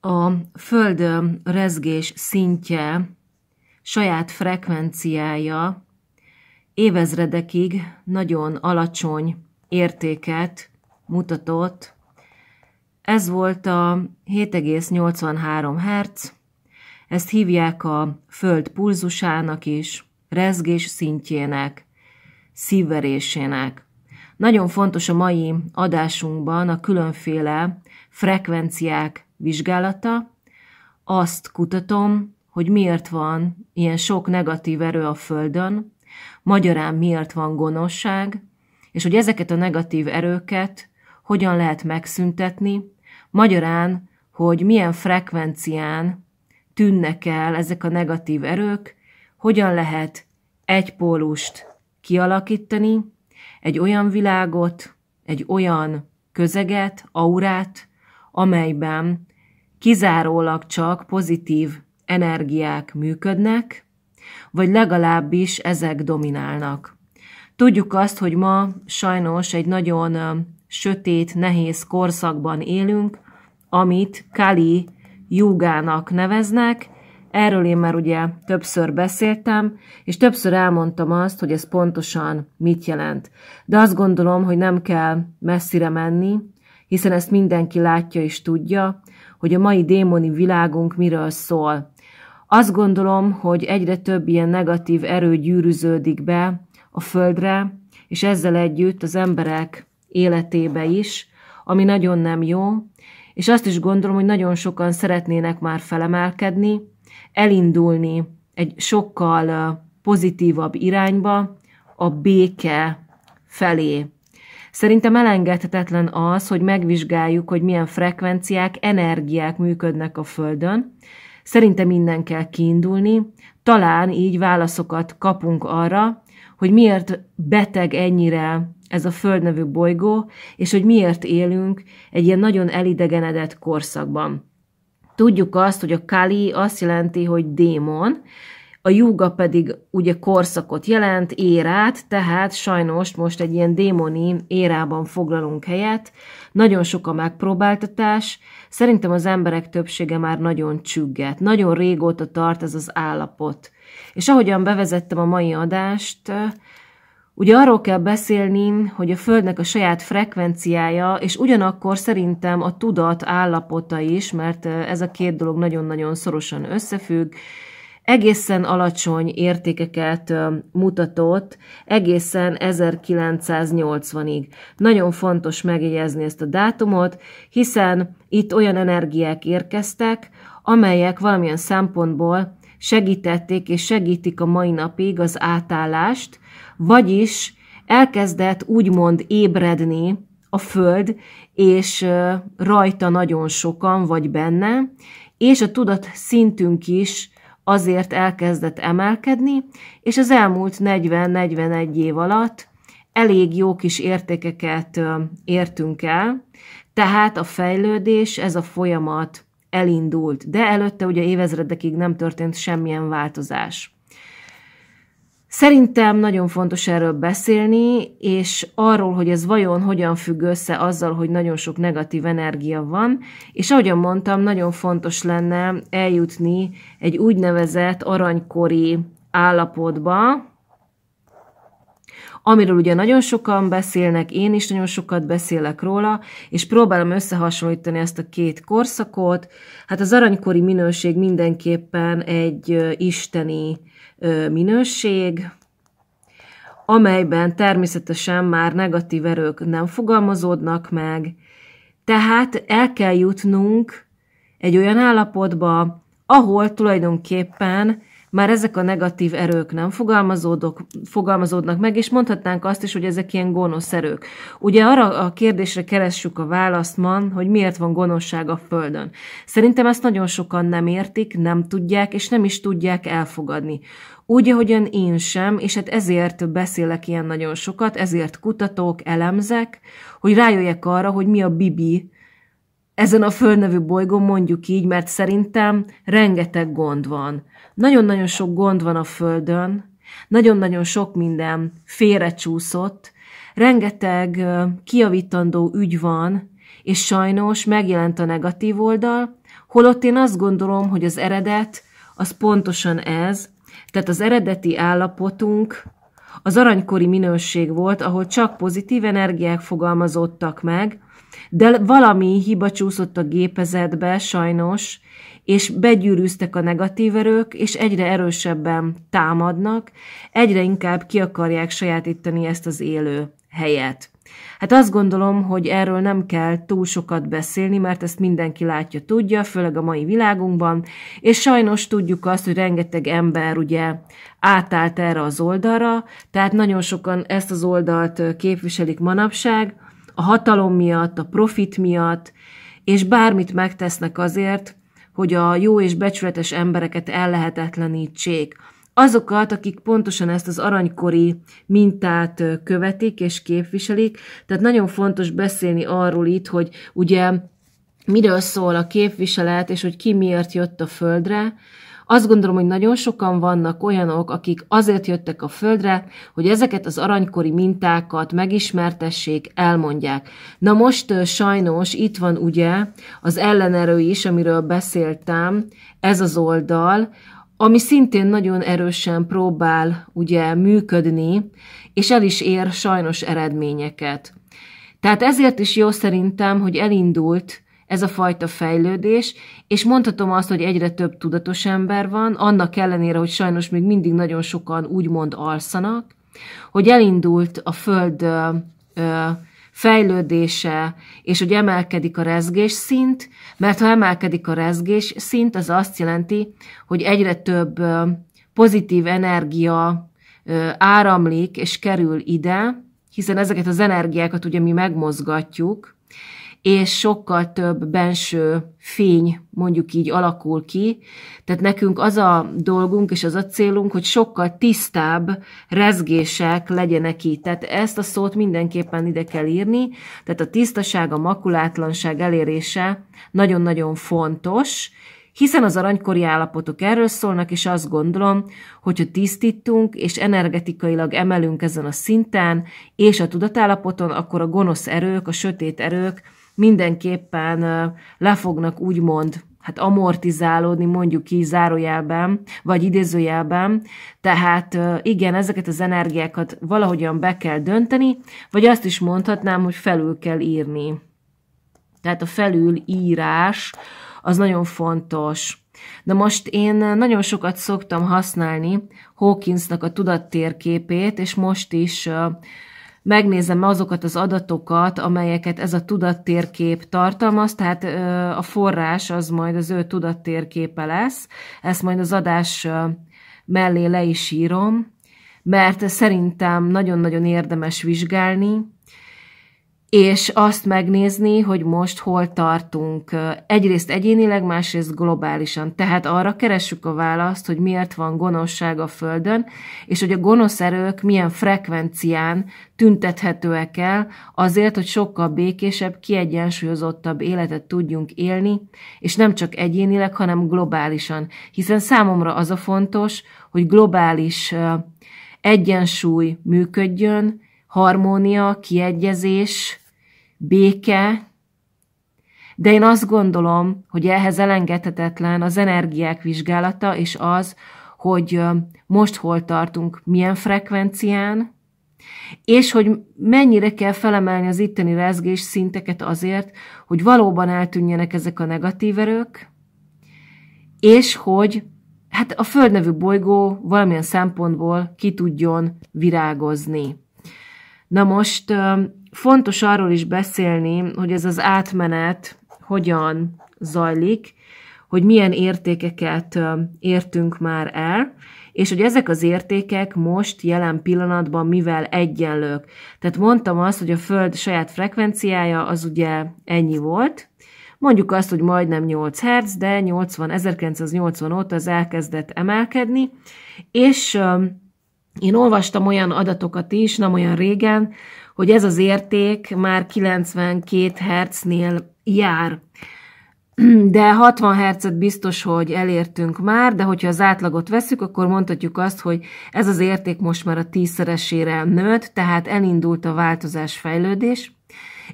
a föld rezgés szintje, saját frekvenciája évezredekig nagyon alacsony értéket mutatott. Ez volt a 7,83 Hz, ezt hívják a föld pulzusának is, rezgés szintjének, szívverésének. Nagyon fontos a mai adásunkban a különféle frekvenciák vizsgálata. Azt kutatom, hogy miért van ilyen sok negatív erő a Földön, magyarán miért van gonoszság, és hogy ezeket a negatív erőket hogyan lehet megszüntetni, magyarán, hogy milyen frekvencián tűnnek el ezek a negatív erők, hogyan lehet egy pólust kialakítani, egy olyan világot, egy olyan közeget, aurát, amelyben kizárólag csak pozitív energiák működnek, vagy legalábbis ezek dominálnak. Tudjuk azt, hogy ma sajnos egy nagyon sötét, nehéz korszakban élünk, amit Kali jogának neveznek, Erről én már ugye többször beszéltem, és többször elmondtam azt, hogy ez pontosan mit jelent. De azt gondolom, hogy nem kell messzire menni, hiszen ezt mindenki látja és tudja, hogy a mai démoni világunk miről szól. Azt gondolom, hogy egyre több ilyen negatív erő gyűrűződik be a földre, és ezzel együtt az emberek életébe is, ami nagyon nem jó, és azt is gondolom, hogy nagyon sokan szeretnének már felemelkedni, elindulni egy sokkal pozitívabb irányba, a béke felé. Szerintem elengedhetetlen az, hogy megvizsgáljuk, hogy milyen frekvenciák, energiák működnek a Földön. Szerintem innen kell kiindulni. Talán így válaszokat kapunk arra, hogy miért beteg ennyire ez a Föld nevű bolygó, és hogy miért élünk egy ilyen nagyon elidegenedett korszakban. Tudjuk azt, hogy a Kali azt jelenti, hogy démon, a júga pedig ugye korszakot jelent, érát, tehát sajnos most egy ilyen démoni érában foglalunk helyet. Nagyon sok a megpróbáltatás, szerintem az emberek többsége már nagyon csügget, nagyon régóta tart ez az állapot. És ahogyan bevezettem a mai adást, Ugye arról kell beszélni, hogy a Földnek a saját frekvenciája, és ugyanakkor szerintem a tudat állapota is, mert ez a két dolog nagyon-nagyon szorosan összefügg, egészen alacsony értékeket mutatott, egészen 1980-ig. Nagyon fontos megjegyezni ezt a dátumot, hiszen itt olyan energiák érkeztek, amelyek valamilyen szempontból segítették és segítik a mai napig az átállást, vagyis elkezdett úgymond ébredni a Föld, és rajta nagyon sokan vagy benne, és a tudat szintünk is azért elkezdett emelkedni, és az elmúlt 40-41 év alatt elég jó kis értékeket értünk el, tehát a fejlődés, ez a folyamat elindult, de előtte ugye évezredekig nem történt semmilyen változás. Szerintem nagyon fontos erről beszélni, és arról, hogy ez vajon hogyan függ össze azzal, hogy nagyon sok negatív energia van, és ahogyan mondtam, nagyon fontos lenne eljutni egy úgynevezett aranykori állapotba, amiről ugye nagyon sokan beszélnek, én is nagyon sokat beszélek róla, és próbálom összehasonlítani ezt a két korszakot. Hát az aranykori minőség mindenképpen egy isteni minőség, amelyben természetesen már negatív erők nem fogalmazódnak meg, tehát el kell jutnunk egy olyan állapotba, ahol tulajdonképpen már ezek a negatív erők nem fogalmazódok, fogalmazódnak meg, és mondhatnánk azt is, hogy ezek ilyen gonosz erők. Ugye arra a kérdésre keressük a választ man, hogy miért van gonoszság a Földön. Szerintem ezt nagyon sokan nem értik, nem tudják, és nem is tudják elfogadni. Úgy, ahogyan én sem, és hát ezért beszélek ilyen nagyon sokat, ezért kutatok, elemzek, hogy rájöjjek arra, hogy mi a bibi, ezen a földnevű bolygón mondjuk így, mert szerintem rengeteg gond van. Nagyon-nagyon sok gond van a földön, nagyon-nagyon sok minden félrecsúszott, rengeteg kiavítandó ügy van, és sajnos megjelent a negatív oldal, holott én azt gondolom, hogy az eredet az pontosan ez, tehát az eredeti állapotunk az aranykori minőség volt, ahol csak pozitív energiák fogalmazódtak meg, de valami hiba csúszott a gépezetbe, sajnos, és begyűrűztek a negatív erők, és egyre erősebben támadnak, egyre inkább ki akarják sajátítani ezt az élő helyet. Hát azt gondolom, hogy erről nem kell túl sokat beszélni, mert ezt mindenki látja, tudja, főleg a mai világunkban, és sajnos tudjuk azt, hogy rengeteg ember ugye átállt erre az oldalra, tehát nagyon sokan ezt az oldalt képviselik manapság, a hatalom miatt, a profit miatt, és bármit megtesznek azért, hogy a jó és becsületes embereket ellehetetlenítsék. Azokat, akik pontosan ezt az aranykori mintát követik és képviselik, tehát nagyon fontos beszélni arról itt, hogy ugye miről szól a képviselet, és hogy ki miért jött a földre, azt gondolom, hogy nagyon sokan vannak olyanok, akik azért jöttek a Földre, hogy ezeket az aranykori mintákat megismertessék, elmondják. Na most sajnos itt van ugye az ellenerő is, amiről beszéltem, ez az oldal, ami szintén nagyon erősen próbál ugye működni, és el is ér sajnos eredményeket. Tehát ezért is jó szerintem, hogy elindult ez a fajta fejlődés, és mondhatom azt, hogy egyre több tudatos ember van, annak ellenére, hogy sajnos még mindig nagyon sokan úgymond alszanak, hogy elindult a Föld ö, ö, fejlődése, és hogy emelkedik a rezgés szint, mert ha emelkedik a rezgés szint, az azt jelenti, hogy egyre több pozitív energia áramlik és kerül ide, hiszen ezeket az energiákat ugye mi megmozgatjuk, és sokkal több benső fény mondjuk így alakul ki. Tehát nekünk az a dolgunk és az a célunk, hogy sokkal tisztább rezgések legyenek itt. Tehát ezt a szót mindenképpen ide kell írni. Tehát a tisztaság, a makulátlanság elérése nagyon-nagyon fontos, hiszen az aranykori állapotok erről szólnak, és azt gondolom, hogyha tisztítunk és energetikailag emelünk ezen a szinten, és a tudatállapoton, akkor a gonosz erők, a sötét erők mindenképpen le fognak úgymond hát amortizálódni, mondjuk ki zárójelben, vagy idézőjelben. Tehát igen, ezeket az energiákat valahogyan be kell dönteni, vagy azt is mondhatnám, hogy felül kell írni. Tehát a felülírás az nagyon fontos. Na most én nagyon sokat szoktam használni Hawkinsnak a tudattérképét, és most is megnézem azokat az adatokat, amelyeket ez a tudattérkép tartalmaz, tehát a forrás az majd az ő tudattérképe lesz, ezt majd az adás mellé le is írom, mert szerintem nagyon-nagyon érdemes vizsgálni, és azt megnézni, hogy most hol tartunk. Egyrészt egyénileg, másrészt globálisan. Tehát arra keressük a választ, hogy miért van gonoszság a Földön, és hogy a gonosz erők milyen frekvencián tüntethetőek el, azért, hogy sokkal békésebb, kiegyensúlyozottabb életet tudjunk élni, és nem csak egyénileg, hanem globálisan. Hiszen számomra az a fontos, hogy globális egyensúly működjön, harmónia, kiegyezés, béke, de én azt gondolom, hogy ehhez elengedhetetlen az energiák vizsgálata, és az, hogy most hol tartunk, milyen frekvencián, és hogy mennyire kell felemelni az itteni rezgés szinteket azért, hogy valóban eltűnjenek ezek a negatív erők, és hogy hát a Föld nevű bolygó valamilyen szempontból ki tudjon virágozni. Na most fontos arról is beszélni, hogy ez az átmenet hogyan zajlik, hogy milyen értékeket értünk már el, és hogy ezek az értékek most jelen pillanatban mivel egyenlők. Tehát mondtam azt, hogy a Föld saját frekvenciája az ugye ennyi volt, mondjuk azt, hogy majdnem 8 Hz, de 80, 1980 óta az elkezdett emelkedni, és én olvastam olyan adatokat is, nem olyan régen, hogy ez az érték már 92 hercnél jár. De 60 hercet biztos, hogy elértünk már, de hogyha az átlagot veszük, akkor mondhatjuk azt, hogy ez az érték most már a tízszeresére nőtt, tehát elindult a változás fejlődés.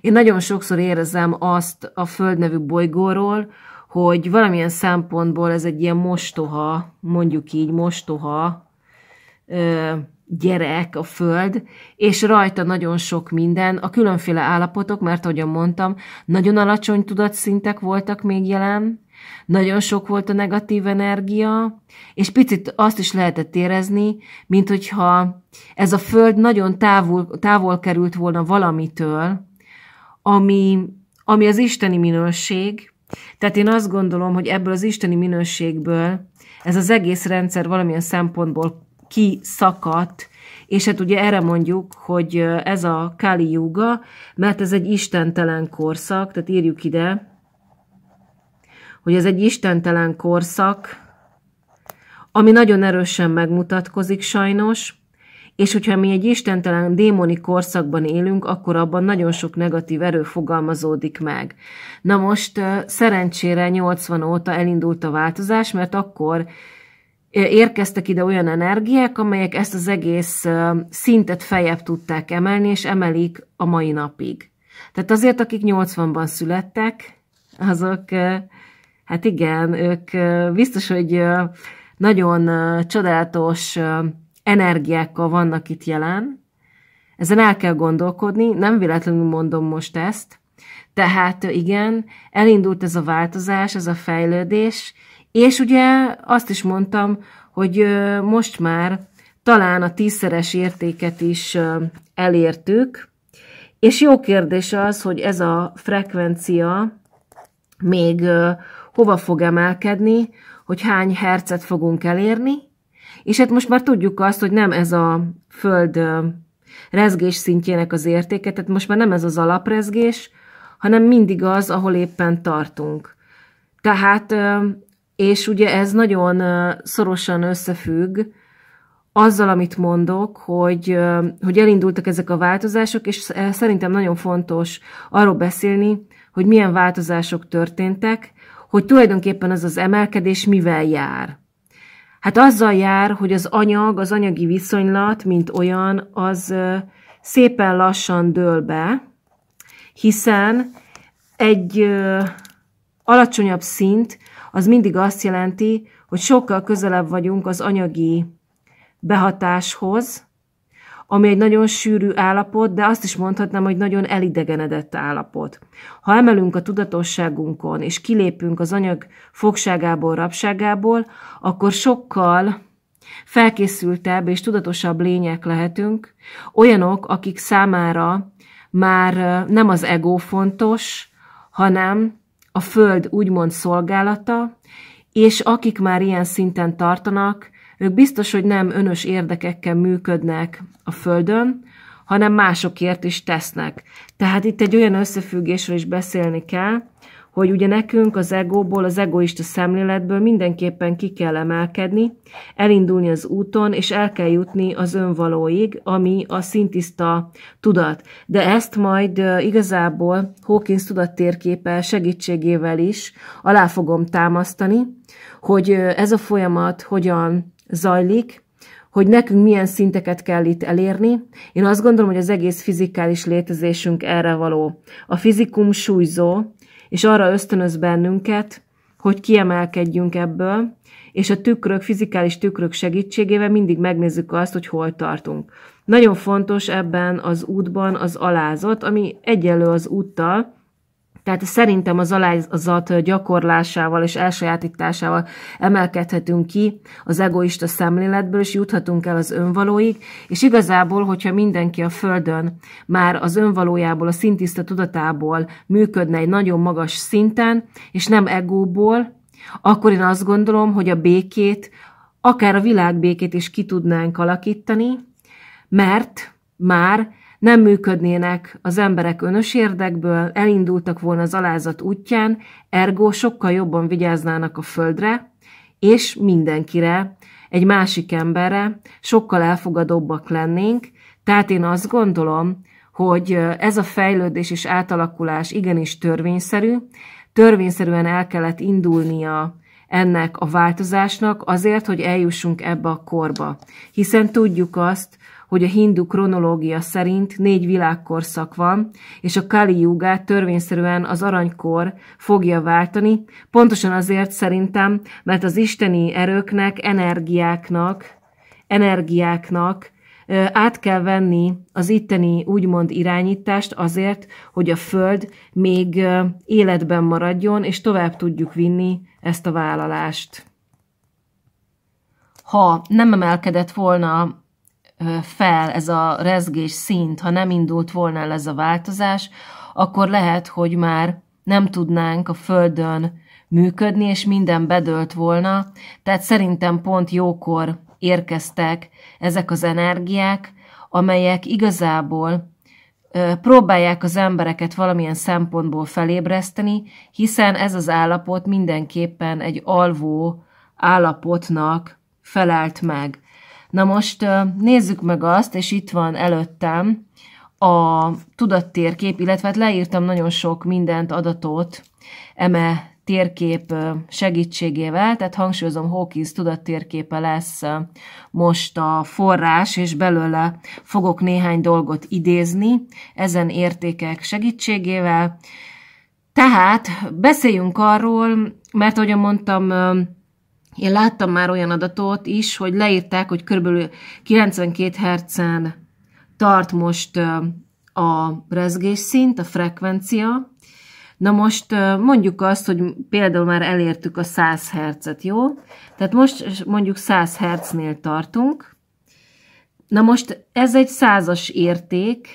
Én nagyon sokszor érezem azt a Föld nevű bolygóról, hogy valamilyen szempontból ez egy ilyen mostoha, mondjuk így mostoha gyerek a föld, és rajta nagyon sok minden, a különféle állapotok, mert ahogyan mondtam, nagyon alacsony tudatszintek voltak még jelen, nagyon sok volt a negatív energia, és picit azt is lehetett érezni, mint hogyha ez a föld nagyon távol, távol került volna valamitől, ami, ami az isteni minőség, tehát én azt gondolom, hogy ebből az isteni minőségből ez az egész rendszer valamilyen szempontból kiszakadt, és hát ugye erre mondjuk, hogy ez a Kali Yuga, mert ez egy istentelen korszak, tehát írjuk ide, hogy ez egy istentelen korszak, ami nagyon erősen megmutatkozik sajnos, és hogyha mi egy istentelen démoni korszakban élünk, akkor abban nagyon sok negatív erő fogalmazódik meg. Na most szerencsére 80 óta elindult a változás, mert akkor érkeztek ide olyan energiák, amelyek ezt az egész szintet feljebb tudták emelni, és emelik a mai napig. Tehát azért, akik 80-ban születtek, azok, hát igen, ők biztos, hogy nagyon csodálatos energiákkal vannak itt jelen. Ezen el kell gondolkodni, nem véletlenül mondom most ezt. Tehát igen, elindult ez a változás, ez a fejlődés, és ugye azt is mondtam, hogy most már talán a tízszeres értéket is elértük, és jó kérdés az, hogy ez a frekvencia még hova fog emelkedni, hogy hány hercet fogunk elérni, és hát most már tudjuk azt, hogy nem ez a föld rezgés szintjének az értéke, tehát most már nem ez az alaprezgés, hanem mindig az, ahol éppen tartunk. Tehát és ugye ez nagyon szorosan összefügg azzal, amit mondok, hogy, hogy elindultak ezek a változások, és eh, szerintem nagyon fontos arról beszélni, hogy milyen változások történtek, hogy tulajdonképpen ez az emelkedés mivel jár. Hát azzal jár, hogy az anyag, az anyagi viszonylat, mint olyan, az szépen lassan dől be, hiszen egy alacsonyabb szint az mindig azt jelenti, hogy sokkal közelebb vagyunk az anyagi behatáshoz, ami egy nagyon sűrű állapot, de azt is mondhatnám, hogy nagyon elidegenedett állapot. Ha emelünk a tudatosságunkon, és kilépünk az anyag fogságából, rabságából, akkor sokkal felkészültebb és tudatosabb lények lehetünk, olyanok, akik számára már nem az ego fontos, hanem a föld úgymond szolgálata, és akik már ilyen szinten tartanak, ők biztos, hogy nem önös érdekekkel működnek a földön, hanem másokért is tesznek. Tehát itt egy olyan összefüggésről is beszélni kell, hogy ugye nekünk az egóból, az egoista szemléletből mindenképpen ki kell emelkedni, elindulni az úton, és el kell jutni az önvalóig, ami a szintiszta tudat. De ezt majd igazából Hawkins tudattérképe segítségével is alá fogom támasztani, hogy ez a folyamat hogyan zajlik, hogy nekünk milyen szinteket kell itt elérni. Én azt gondolom, hogy az egész fizikális létezésünk erre való. A fizikum súlyzó, és arra ösztönöz bennünket, hogy kiemelkedjünk ebből, és a tükrök, fizikális tükrök segítségével mindig megnézzük azt, hogy hol tartunk. Nagyon fontos ebben az útban az alázat, ami egyelő az úttal, tehát szerintem az alázat gyakorlásával és elsajátításával emelkedhetünk ki az egoista szemléletből, és juthatunk el az önvalóig, és igazából, hogyha mindenki a Földön már az önvalójából, a szintiszta tudatából működne egy nagyon magas szinten, és nem egóból, akkor én azt gondolom, hogy a békét, akár a világbékét is ki tudnánk alakítani, mert már nem működnének az emberek önös érdekből, elindultak volna az alázat útján, ergo sokkal jobban vigyáznának a földre, és mindenkire, egy másik emberre, sokkal elfogadóbbak lennénk, tehát én azt gondolom, hogy ez a fejlődés és átalakulás igenis törvényszerű, törvényszerűen el kellett indulnia ennek a változásnak azért, hogy eljussunk ebbe a korba. Hiszen tudjuk azt, hogy a hindu kronológia szerint négy világkorszak van, és a Kali jugát törvényszerűen az aranykor fogja váltani, pontosan azért szerintem, mert az isteni erőknek, energiáknak, energiáknak át kell venni az itteni úgymond irányítást azért, hogy a Föld még életben maradjon, és tovább tudjuk vinni ezt a vállalást. Ha nem emelkedett volna fel ez a rezgés szint, ha nem indult volna el ez a változás, akkor lehet, hogy már nem tudnánk a Földön működni, és minden bedölt volna. Tehát szerintem pont jókor érkeztek ezek az energiák, amelyek igazából próbálják az embereket valamilyen szempontból felébreszteni, hiszen ez az állapot mindenképpen egy alvó állapotnak felelt meg. Na most nézzük meg azt, és itt van előttem a tudattérkép, illetve hát leírtam nagyon sok mindent, adatot eme térkép segítségével, tehát hangsúlyozom, Hawkins tudattérképe lesz most a forrás, és belőle fogok néhány dolgot idézni ezen értékek segítségével. Tehát beszéljünk arról, mert ahogy mondtam, én láttam már olyan adatot is, hogy leírták, hogy körülbelül 92 hercen tart most a rezgésszint, a frekvencia. Na most mondjuk azt, hogy például már elértük a 100 hercet, jó? Tehát most mondjuk 100 hercnél tartunk. Na most ez egy százas érték,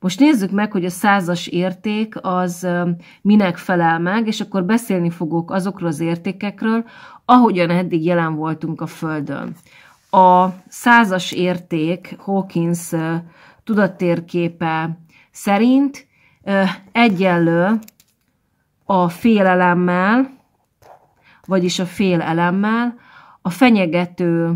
most nézzük meg, hogy a százas érték az minek felel meg, és akkor beszélni fogok azokról az értékekről, ahogyan eddig jelen voltunk a Földön. A százas érték Hawkins tudattérképe szerint egyenlő a félelemmel, vagyis a félelemmel, a fenyegető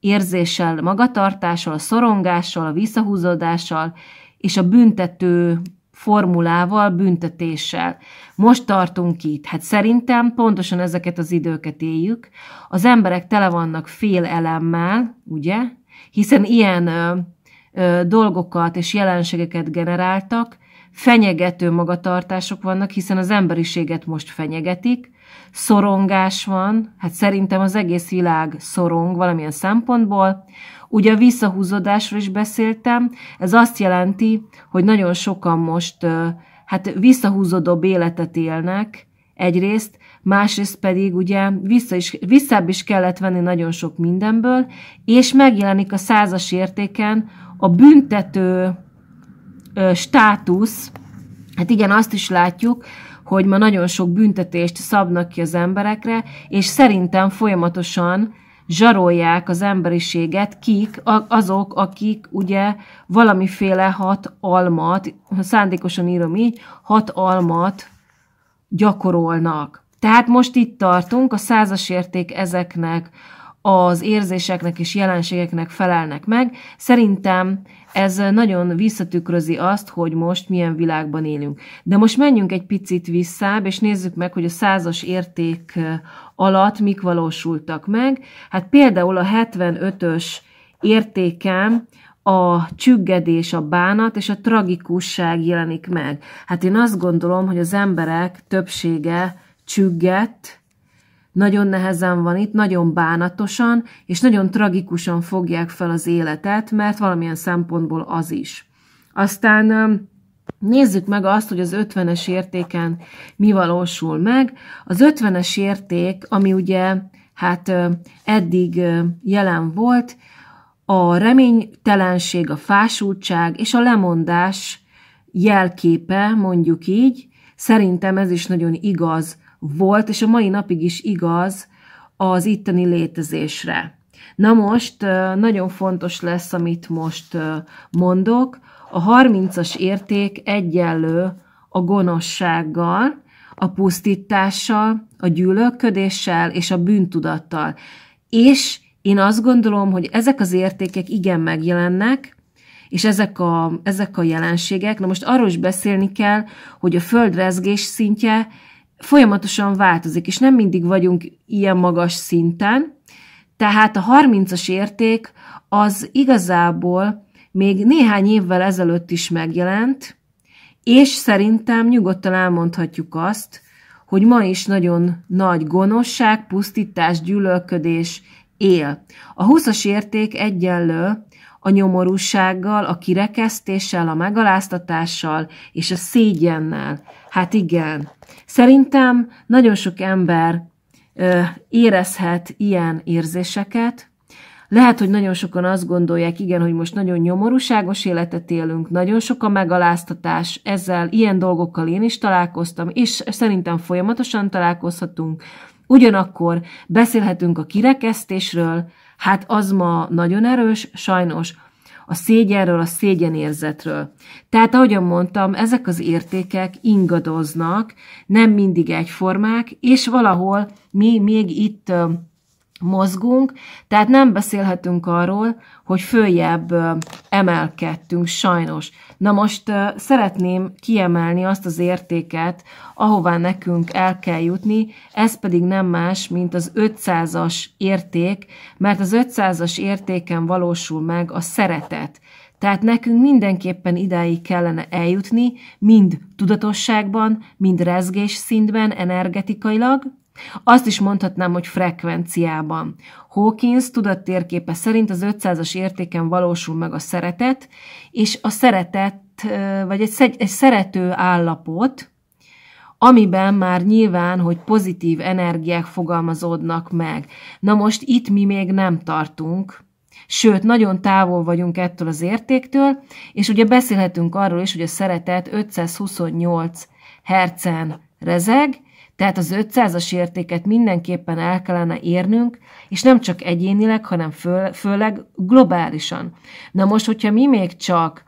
érzéssel, magatartással, a szorongással, a visszahúzódással és a büntető formulával, büntetéssel. Most tartunk itt. Hát szerintem pontosan ezeket az időket éljük. Az emberek tele vannak fél elemmel, ugye? Hiszen ilyen ö, ö, dolgokat és jelenségeket generáltak, fenyegető magatartások vannak, hiszen az emberiséget most fenyegetik, szorongás van, hát szerintem az egész világ szorong valamilyen szempontból, Ugye a visszahúzódásról is beszéltem, ez azt jelenti, hogy nagyon sokan most hát visszahúzódóbb életet élnek egyrészt, másrészt pedig ugye vissza is, visszább is kellett venni nagyon sok mindenből, és megjelenik a százas értéken a büntető ö, státusz, hát igen, azt is látjuk, hogy ma nagyon sok büntetést szabnak ki az emberekre, és szerintem folyamatosan zsarolják az emberiséget, kik azok, akik ugye valamiféle hat almat, szándékosan írom így, hat almat gyakorolnak. Tehát most itt tartunk, a százas érték ezeknek az érzéseknek és jelenségeknek felelnek meg. Szerintem ez nagyon visszatükrözi azt, hogy most milyen világban élünk. De most menjünk egy picit vissza, és nézzük meg, hogy a százas érték alatt mik valósultak meg. Hát például a 75-ös értékem a csüggedés, a bánat és a tragikusság jelenik meg. Hát én azt gondolom, hogy az emberek többsége csüggett, nagyon nehezen van itt, nagyon bánatosan, és nagyon tragikusan fogják fel az életet, mert valamilyen szempontból az is. Aztán Nézzük meg azt, hogy az 50-es értéken mi valósul meg. Az 50-es érték, ami ugye hát eddig jelen volt, a reménytelenség, a fásultság és a lemondás jelképe, mondjuk így, szerintem ez is nagyon igaz volt, és a mai napig is igaz az itteni létezésre. Na most nagyon fontos lesz, amit most mondok, a 30-as érték egyenlő a gonoszsággal, a pusztítással, a gyűlölködéssel és a bűntudattal. És én azt gondolom, hogy ezek az értékek igen megjelennek, és ezek a, ezek a jelenségek, na most arról is beszélni kell, hogy a földrezgés szintje folyamatosan változik, és nem mindig vagyunk ilyen magas szinten, tehát a 30-as érték az igazából még néhány évvel ezelőtt is megjelent, és szerintem nyugodtan elmondhatjuk azt, hogy ma is nagyon nagy gonoszság, pusztítás, gyűlölködés él. A 20-as érték egyenlő a nyomorúsággal, a kirekesztéssel, a megaláztatással és a szégyennel. Hát igen, szerintem nagyon sok ember ö, érezhet ilyen érzéseket, lehet, hogy nagyon sokan azt gondolják, igen, hogy most nagyon nyomorúságos életet élünk, nagyon sok a megaláztatás, ezzel ilyen dolgokkal én is találkoztam, és szerintem folyamatosan találkozhatunk. Ugyanakkor beszélhetünk a kirekesztésről, hát az ma nagyon erős, sajnos, a szégyenről, a szégyenérzetről. Tehát, ahogyan mondtam, ezek az értékek ingadoznak, nem mindig egyformák, és valahol mi még itt mozgunk, tehát nem beszélhetünk arról, hogy följebb emelkedtünk sajnos. Na most szeretném kiemelni azt az értéket, ahová nekünk el kell jutni, ez pedig nem más, mint az 500-as érték, mert az 500-as értéken valósul meg a szeretet. Tehát nekünk mindenképpen idáig kellene eljutni, mind tudatosságban, mind rezgés szintben, energetikailag, azt is mondhatnám, hogy frekvenciában. Hawkins tudattérképe szerint az 500-as értéken valósul meg a szeretet, és a szeretet, vagy egy, egy szerető állapot, amiben már nyilván, hogy pozitív energiák fogalmazódnak meg. Na most itt mi még nem tartunk, Sőt, nagyon távol vagyunk ettől az értéktől, és ugye beszélhetünk arról is, hogy a szeretet 528 hercen rezeg, tehát az 500-as értéket mindenképpen el kellene érnünk, és nem csak egyénileg, hanem fő, főleg globálisan. Na most, hogyha mi még csak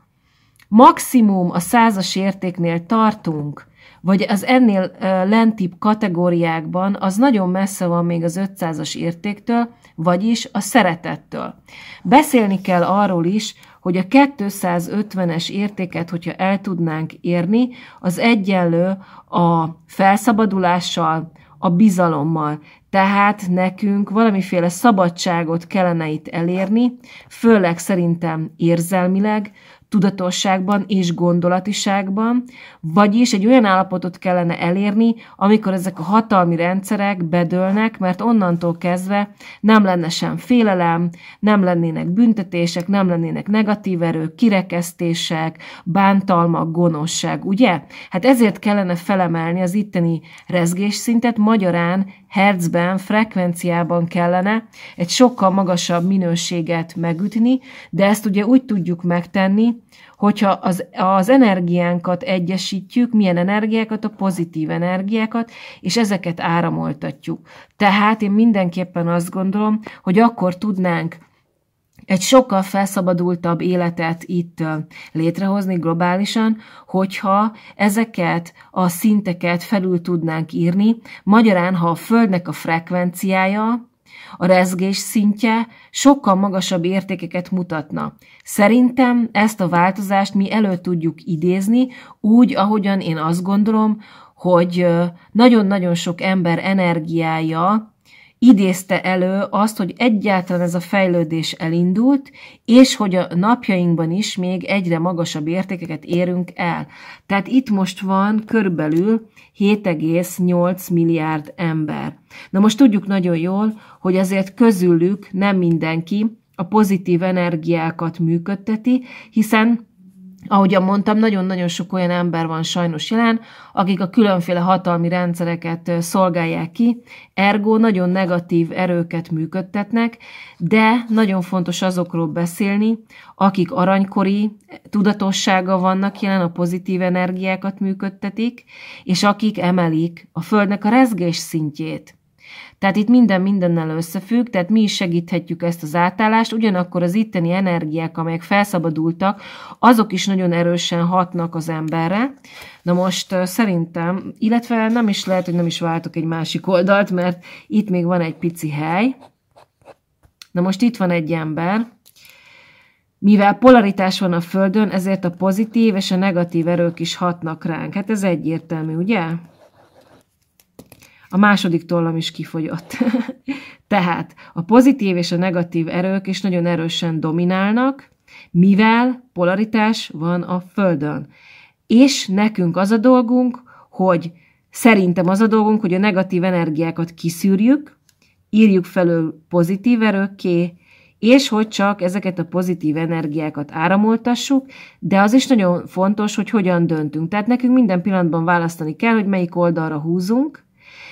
maximum a 100-as értéknél tartunk, vagy az ennél lentibb kategóriákban, az nagyon messze van még az 500-as értéktől, vagyis a szeretettől. Beszélni kell arról is, hogy a 250-es értéket, hogyha el tudnánk érni, az egyenlő a felszabadulással, a bizalommal. Tehát nekünk valamiféle szabadságot kellene itt elérni, főleg szerintem érzelmileg, tudatosságban és gondolatiságban, vagyis egy olyan állapotot kellene elérni, amikor ezek a hatalmi rendszerek bedőlnek, mert onnantól kezdve nem lenne sem félelem, nem lennének büntetések, nem lennének negatív erők, kirekesztések, bántalmak, gonoszság, ugye? Hát ezért kellene felemelni az itteni rezgésszintet, magyarán hercben, frekvenciában kellene egy sokkal magasabb minőséget megütni, de ezt ugye úgy tudjuk megtenni, hogyha az, az energiánkat egyesítjük, milyen energiákat, a pozitív energiákat, és ezeket áramoltatjuk. Tehát én mindenképpen azt gondolom, hogy akkor tudnánk egy sokkal felszabadultabb életet itt létrehozni globálisan, hogyha ezeket a szinteket felül tudnánk írni. Magyarán, ha a Földnek a frekvenciája a rezgés szintje sokkal magasabb értékeket mutatna. Szerintem ezt a változást mi elő tudjuk idézni, úgy, ahogyan én azt gondolom, hogy nagyon-nagyon sok ember energiája idézte elő azt, hogy egyáltalán ez a fejlődés elindult, és hogy a napjainkban is még egyre magasabb értékeket érünk el. Tehát itt most van körbelül 7,8 milliárd ember. Na most tudjuk nagyon jól, hogy azért közülük nem mindenki a pozitív energiákat működteti, hiszen Ahogyan mondtam, nagyon-nagyon sok olyan ember van sajnos jelen, akik a különféle hatalmi rendszereket szolgálják ki, ergo nagyon negatív erőket működtetnek, de nagyon fontos azokról beszélni, akik aranykori eh, tudatossága vannak jelen, a pozitív energiákat működtetik, és akik emelik a Földnek a rezgés szintjét. Tehát itt minden mindennel összefügg, tehát mi is segíthetjük ezt az átállást, ugyanakkor az itteni energiák, amelyek felszabadultak, azok is nagyon erősen hatnak az emberre. Na most szerintem, illetve nem is lehet, hogy nem is váltok egy másik oldalt, mert itt még van egy pici hely. Na most itt van egy ember, mivel polaritás van a Földön, ezért a pozitív és a negatív erők is hatnak ránk. Hát ez egyértelmű, ugye? A második tollam is kifogyott. Tehát a pozitív és a negatív erők is nagyon erősen dominálnak, mivel polaritás van a Földön. És nekünk az a dolgunk, hogy szerintem az a dolgunk, hogy a negatív energiákat kiszűrjük, írjuk felől pozitív erőkké, és hogy csak ezeket a pozitív energiákat áramoltassuk, de az is nagyon fontos, hogy hogyan döntünk. Tehát nekünk minden pillanatban választani kell, hogy melyik oldalra húzunk,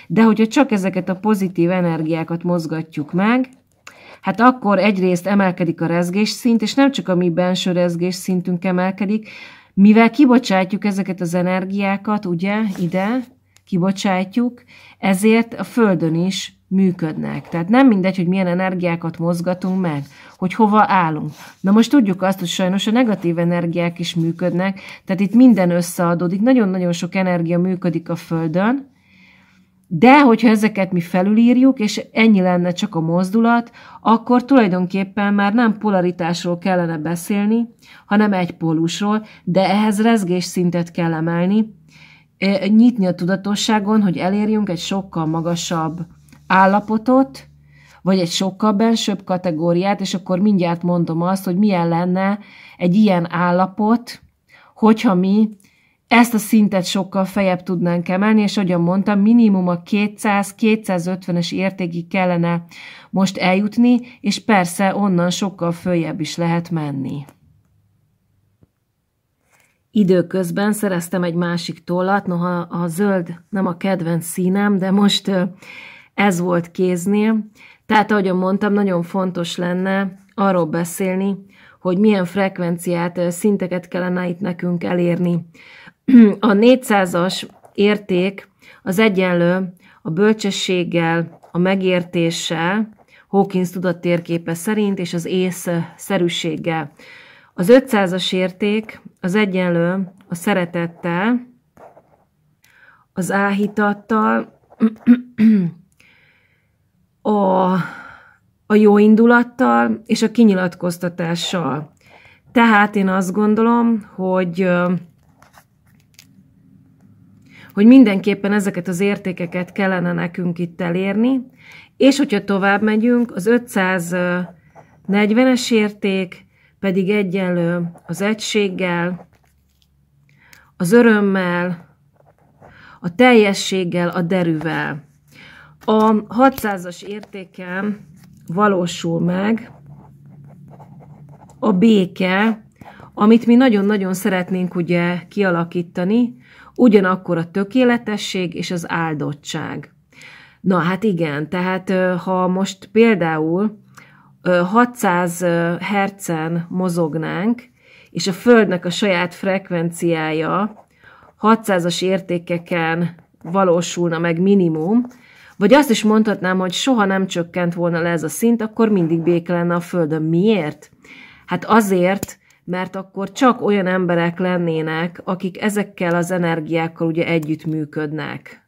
de hogyha csak ezeket a pozitív energiákat mozgatjuk meg, hát akkor egyrészt emelkedik a rezgésszint, és nem csak a mi benső rezgésszintünk emelkedik, mivel kibocsátjuk ezeket az energiákat, ugye, ide, kibocsátjuk, ezért a Földön is működnek. Tehát nem mindegy, hogy milyen energiákat mozgatunk meg, hogy hova állunk. Na most tudjuk azt, hogy sajnos a negatív energiák is működnek, tehát itt minden összeadódik, nagyon-nagyon sok energia működik a Földön, de hogyha ezeket mi felülírjuk, és ennyi lenne csak a mozdulat, akkor tulajdonképpen már nem polaritásról kellene beszélni, hanem egy pólusról, de ehhez rezgés szintet kell emelni, nyitni a tudatosságon, hogy elérjünk egy sokkal magasabb állapotot, vagy egy sokkal bensőbb kategóriát, és akkor mindjárt mondom azt, hogy milyen lenne egy ilyen állapot, hogyha mi ezt a szintet sokkal fejebb tudnánk emelni, és ahogyan mondtam, minimum a 200-250-es értékig kellene most eljutni, és persze onnan sokkal följebb is lehet menni. Időközben szereztem egy másik tollat, noha a zöld nem a kedvenc színem, de most ez volt kéznél. Tehát, ahogyan mondtam, nagyon fontos lenne arról beszélni, hogy milyen frekvenciát, szinteket kellene itt nekünk elérni a 400-as érték az egyenlő a bölcsességgel, a megértéssel, Hawkins tudattérképe szerint, és az ész szerűséggel. Az 500-as érték az egyenlő a szeretettel, az áhítattal, a, a jó indulattal és a kinyilatkoztatással. Tehát én azt gondolom, hogy hogy mindenképpen ezeket az értékeket kellene nekünk itt elérni, és hogyha tovább megyünk, az 540-es érték pedig egyenlő az egységgel, az örömmel, a teljességgel, a derűvel. A 600-as értékem valósul meg a béke, amit mi nagyon-nagyon szeretnénk ugye kialakítani, ugyanakkor a tökéletesség és az áldottság. Na hát igen, tehát ha most például 600 hercen mozognánk, és a Földnek a saját frekvenciája 600-as értékeken valósulna meg minimum, vagy azt is mondhatnám, hogy soha nem csökkent volna le ez a szint, akkor mindig béke lenne a Földön. Miért? Hát azért, mert akkor csak olyan emberek lennének, akik ezekkel az energiákkal ugye együtt működnek.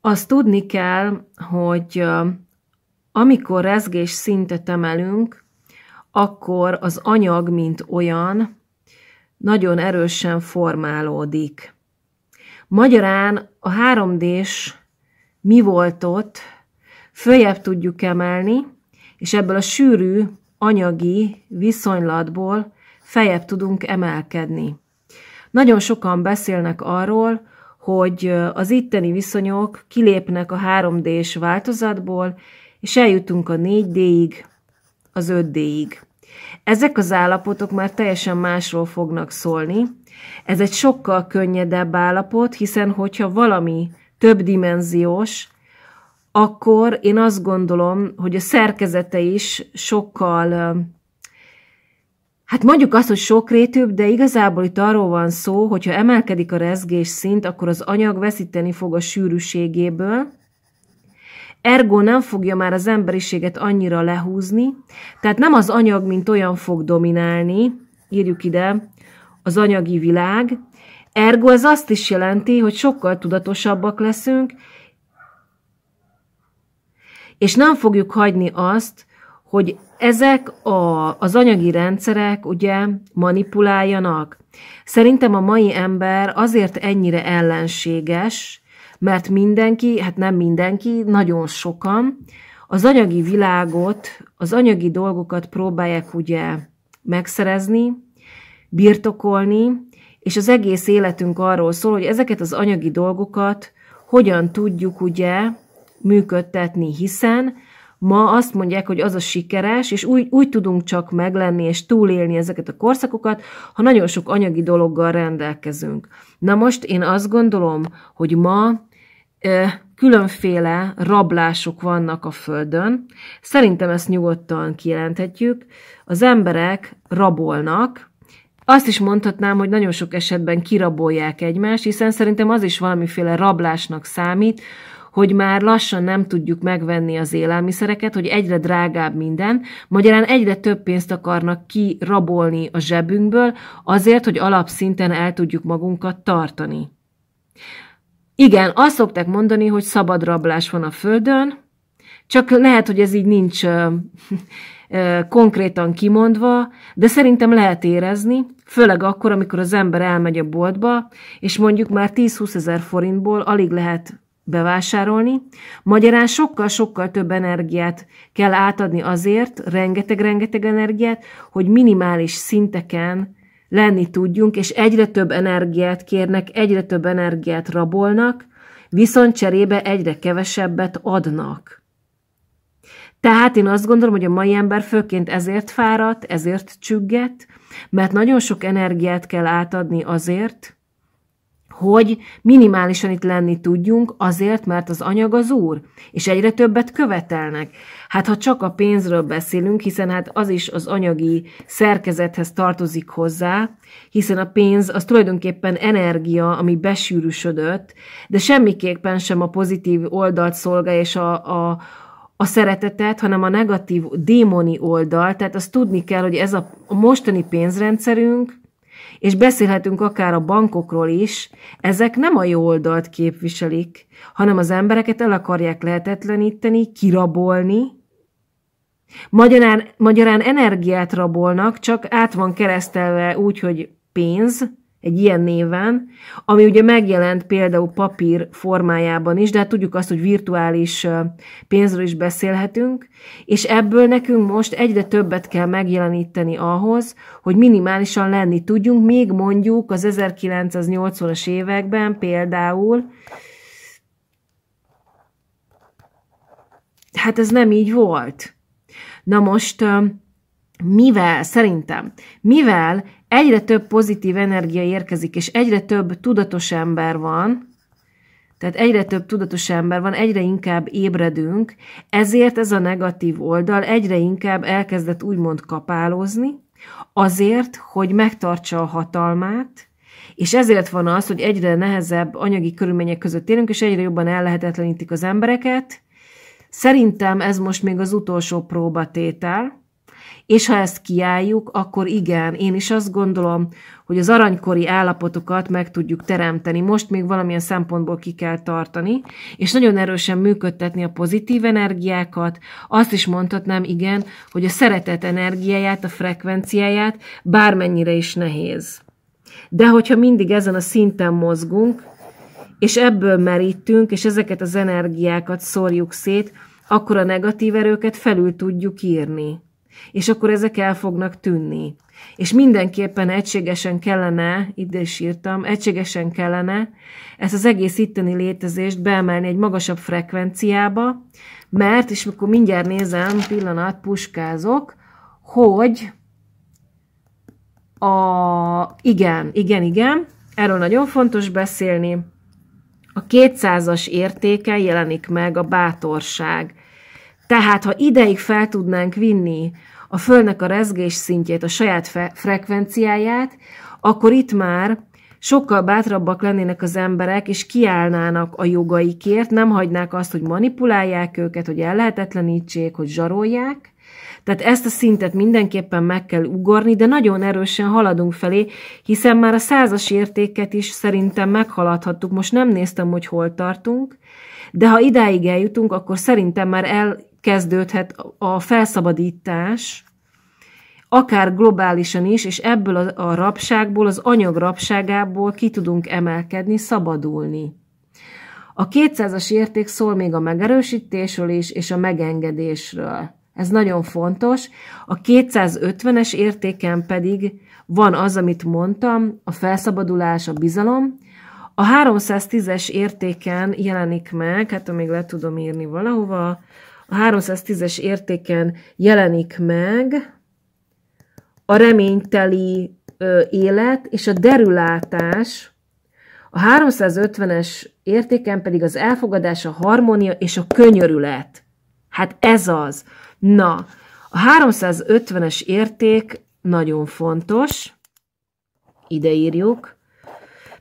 Azt tudni kell, hogy amikor rezgés szintet emelünk, akkor az anyag, mint olyan, nagyon erősen formálódik. Magyarán a 3 d mi volt ott, följebb tudjuk emelni, és ebből a sűrű anyagi viszonylatból fejebb tudunk emelkedni. Nagyon sokan beszélnek arról, hogy az itteni viszonyok kilépnek a 3D-s változatból, és eljutunk a 4D-ig, az 5D-ig. Ezek az állapotok már teljesen másról fognak szólni. Ez egy sokkal könnyedebb állapot, hiszen hogyha valami többdimenziós, akkor én azt gondolom, hogy a szerkezete is sokkal, hát mondjuk azt, hogy sokrétűbb, de igazából itt arról van szó, hogyha emelkedik a rezgés szint, akkor az anyag veszíteni fog a sűrűségéből, ergo nem fogja már az emberiséget annyira lehúzni, tehát nem az anyag, mint olyan fog dominálni, írjuk ide, az anyagi világ, ergo ez azt is jelenti, hogy sokkal tudatosabbak leszünk, és nem fogjuk hagyni azt, hogy ezek a, az anyagi rendszerek ugye manipuláljanak. Szerintem a mai ember azért ennyire ellenséges, mert mindenki, hát nem mindenki, nagyon sokan az anyagi világot, az anyagi dolgokat próbálják ugye megszerezni, birtokolni, és az egész életünk arról szól, hogy ezeket az anyagi dolgokat hogyan tudjuk ugye működtetni, hiszen ma azt mondják, hogy az a sikeres, és úgy, úgy tudunk csak meglenni és túlélni ezeket a korszakokat, ha nagyon sok anyagi dologgal rendelkezünk. Na most én azt gondolom, hogy ma különféle rablások vannak a Földön. Szerintem ezt nyugodtan kijelenthetjük. Az emberek rabolnak, azt is mondhatnám, hogy nagyon sok esetben kirabolják egymást, hiszen szerintem az is valamiféle rablásnak számít, hogy már lassan nem tudjuk megvenni az élelmiszereket, hogy egyre drágább minden, magyarán egyre több pénzt akarnak kirabolni a zsebünkből azért, hogy alapszinten el tudjuk magunkat tartani. Igen, azt szokták mondani, hogy szabad rablás van a földön, csak lehet, hogy ez így nincs konkrétan kimondva, de szerintem lehet érezni, főleg akkor, amikor az ember elmegy a boltba, és mondjuk már 10-20 ezer forintból alig lehet bevásárolni. Magyarán sokkal-sokkal több energiát kell átadni azért, rengeteg-rengeteg energiát, hogy minimális szinteken lenni tudjunk, és egyre több energiát kérnek, egyre több energiát rabolnak, viszont cserébe egyre kevesebbet adnak. Tehát én azt gondolom, hogy a mai ember főként ezért fáradt, ezért csügget, mert nagyon sok energiát kell átadni azért, hogy minimálisan itt lenni tudjunk azért, mert az anyag az úr, és egyre többet követelnek. Hát ha csak a pénzről beszélünk, hiszen hát az is az anyagi szerkezethez tartozik hozzá, hiszen a pénz az tulajdonképpen energia, ami besűrűsödött, de semmiképpen sem a pozitív oldalt szolgálja, és a, a a szeretetet, hanem a negatív démoni oldal, tehát azt tudni kell, hogy ez a mostani pénzrendszerünk, és beszélhetünk akár a bankokról is, ezek nem a jó oldalt képviselik, hanem az embereket el akarják lehetetleníteni, kirabolni, Magyarán, magyarán energiát rabolnak, csak át van keresztelve úgy, hogy pénz, egy ilyen néven, ami ugye megjelent például papír formájában is, de hát tudjuk azt, hogy virtuális pénzről is beszélhetünk, és ebből nekünk most egyre többet kell megjeleníteni ahhoz, hogy minimálisan lenni tudjunk, még mondjuk az 1980-as években például, hát ez nem így volt. Na most, mivel, szerintem, mivel egyre több pozitív energia érkezik, és egyre több tudatos ember van, tehát egyre több tudatos ember van, egyre inkább ébredünk, ezért ez a negatív oldal egyre inkább elkezdett úgymond kapálózni, azért, hogy megtartsa a hatalmát, és ezért van az, hogy egyre nehezebb anyagi körülmények között élünk, és egyre jobban ellehetetlenítik az embereket. Szerintem ez most még az utolsó próbatétel, és ha ezt kiálljuk, akkor igen, én is azt gondolom, hogy az aranykori állapotokat meg tudjuk teremteni. Most még valamilyen szempontból ki kell tartani, és nagyon erősen működtetni a pozitív energiákat. Azt is mondhatnám, igen, hogy a szeretet energiáját, a frekvenciáját bármennyire is nehéz. De hogyha mindig ezen a szinten mozgunk, és ebből merítünk, és ezeket az energiákat szórjuk szét, akkor a negatív erőket felül tudjuk írni és akkor ezek el fognak tűnni. És mindenképpen egységesen kellene, ide is írtam, egységesen kellene ezt az egész itteni létezést beemelni egy magasabb frekvenciába, mert, és akkor mindjárt nézem, pillanat, puskázok, hogy a, igen, igen, igen, erről nagyon fontos beszélni, a 200-as értéken jelenik meg a bátorság. Tehát, ha ideig fel tudnánk vinni a fölnek a rezgés szintjét, a saját fe- frekvenciáját, akkor itt már sokkal bátrabbak lennének az emberek, és kiállnának a jogaikért, nem hagynák azt, hogy manipulálják őket, hogy ellehetetlenítsék, hogy zsarolják. Tehát ezt a szintet mindenképpen meg kell ugorni, de nagyon erősen haladunk felé, hiszen már a százas értéket is szerintem meghaladhattuk. Most nem néztem, hogy hol tartunk, de ha idáig eljutunk, akkor szerintem már el kezdődhet a felszabadítás, akár globálisan is, és ebből a, a rabságból, az anyag rabságából ki tudunk emelkedni, szabadulni. A 200-as érték szól még a megerősítésről is, és a megengedésről. Ez nagyon fontos. A 250-es értéken pedig van az, amit mondtam, a felszabadulás, a bizalom. A 310-es értéken jelenik meg, hát még le tudom írni valahova, a 310-es értéken jelenik meg a reményteli ö, élet és a derülátás, a 350-es értéken pedig az elfogadás, a harmónia és a könyörület. Hát ez az. Na, a 350-es érték nagyon fontos, ide írjuk,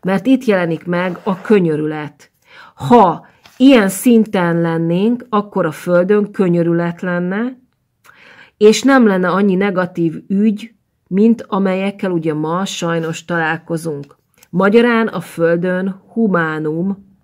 mert itt jelenik meg a könyörület. Ha ilyen szinten lennénk, akkor a Földön könyörület lenne, és nem lenne annyi negatív ügy, mint amelyekkel ugye ma sajnos találkozunk. Magyarán a Földön humánum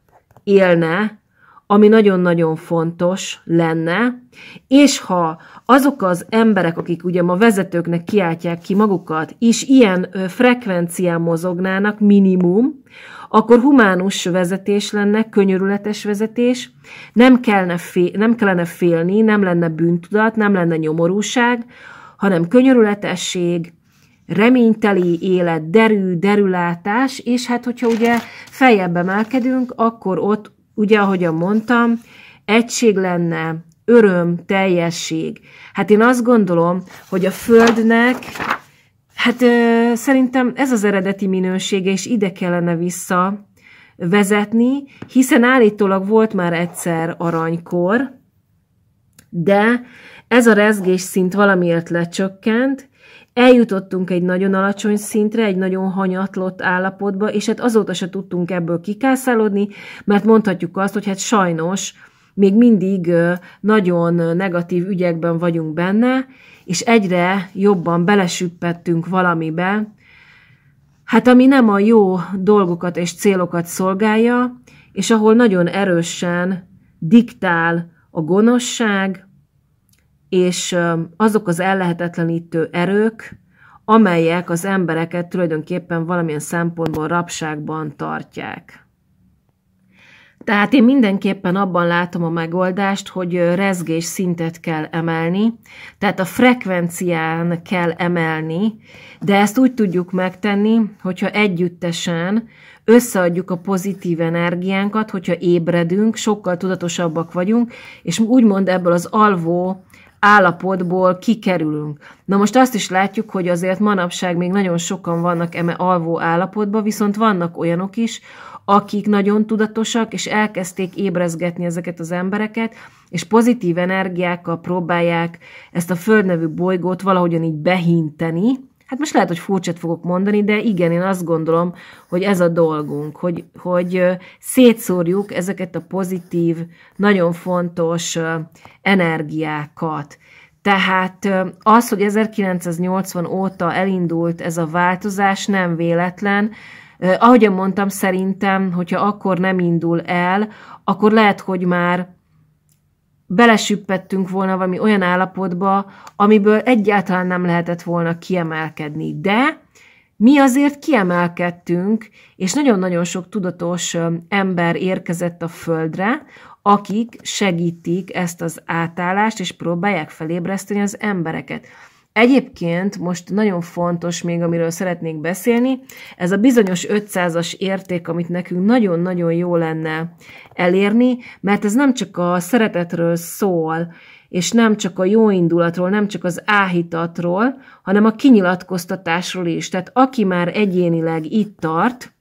élne, ami nagyon-nagyon fontos lenne, és ha azok az emberek, akik ugye ma vezetőknek kiáltják ki magukat, is ilyen frekvencián mozognának minimum, akkor humánus vezetés lenne, könyörületes vezetés, nem, kellene fél, nem kellene félni, nem lenne bűntudat, nem lenne nyomorúság, hanem könyörületesség, reményteli élet, derű, derülátás, és hát hogyha ugye feljebb emelkedünk, akkor ott, ugye ahogyan mondtam, egység lenne, öröm, teljesség. Hát én azt gondolom, hogy a Földnek, hát ö, szerintem ez az eredeti minősége, és ide kellene vissza vezetni, hiszen állítólag volt már egyszer aranykor, de ez a rezgés szint valamiért lecsökkent, eljutottunk egy nagyon alacsony szintre, egy nagyon hanyatlott állapotba, és hát azóta se tudtunk ebből kikászálódni, mert mondhatjuk azt, hogy hát sajnos még mindig nagyon negatív ügyekben vagyunk benne, és egyre jobban belesüppettünk valamibe, hát ami nem a jó dolgokat és célokat szolgálja, és ahol nagyon erősen diktál a gonoszság, és azok az ellehetetlenítő erők, amelyek az embereket tulajdonképpen valamilyen szempontból rabságban tartják. Tehát én mindenképpen abban látom a megoldást, hogy rezgés szintet kell emelni, tehát a frekvencián kell emelni, de ezt úgy tudjuk megtenni, hogyha együttesen összeadjuk a pozitív energiánkat, hogyha ébredünk, sokkal tudatosabbak vagyunk, és úgymond ebből az alvó állapotból kikerülünk. Na most azt is látjuk, hogy azért manapság még nagyon sokan vannak eme alvó állapotban, viszont vannak olyanok is, akik nagyon tudatosak, és elkezdték ébrezgetni ezeket az embereket, és pozitív energiákkal próbálják ezt a Föld nevű bolygót valahogyan így behinteni. Hát most lehet, hogy furcsát fogok mondani, de igen, én azt gondolom, hogy ez a dolgunk, hogy, hogy szétszórjuk ezeket a pozitív, nagyon fontos energiákat. Tehát az, hogy 1980 óta elindult ez a változás, nem véletlen, Ahogyan mondtam, szerintem, hogyha akkor nem indul el, akkor lehet, hogy már belesüppettünk volna valami olyan állapotba, amiből egyáltalán nem lehetett volna kiemelkedni. De mi azért kiemelkedtünk, és nagyon-nagyon sok tudatos ember érkezett a Földre, akik segítik ezt az átállást, és próbálják felébreszteni az embereket. Egyébként most nagyon fontos még, amiről szeretnék beszélni, ez a bizonyos 500-as érték, amit nekünk nagyon-nagyon jó lenne elérni, mert ez nem csak a szeretetről szól, és nem csak a jó indulatról, nem csak az áhítatról, hanem a kinyilatkoztatásról is. Tehát aki már egyénileg itt tart,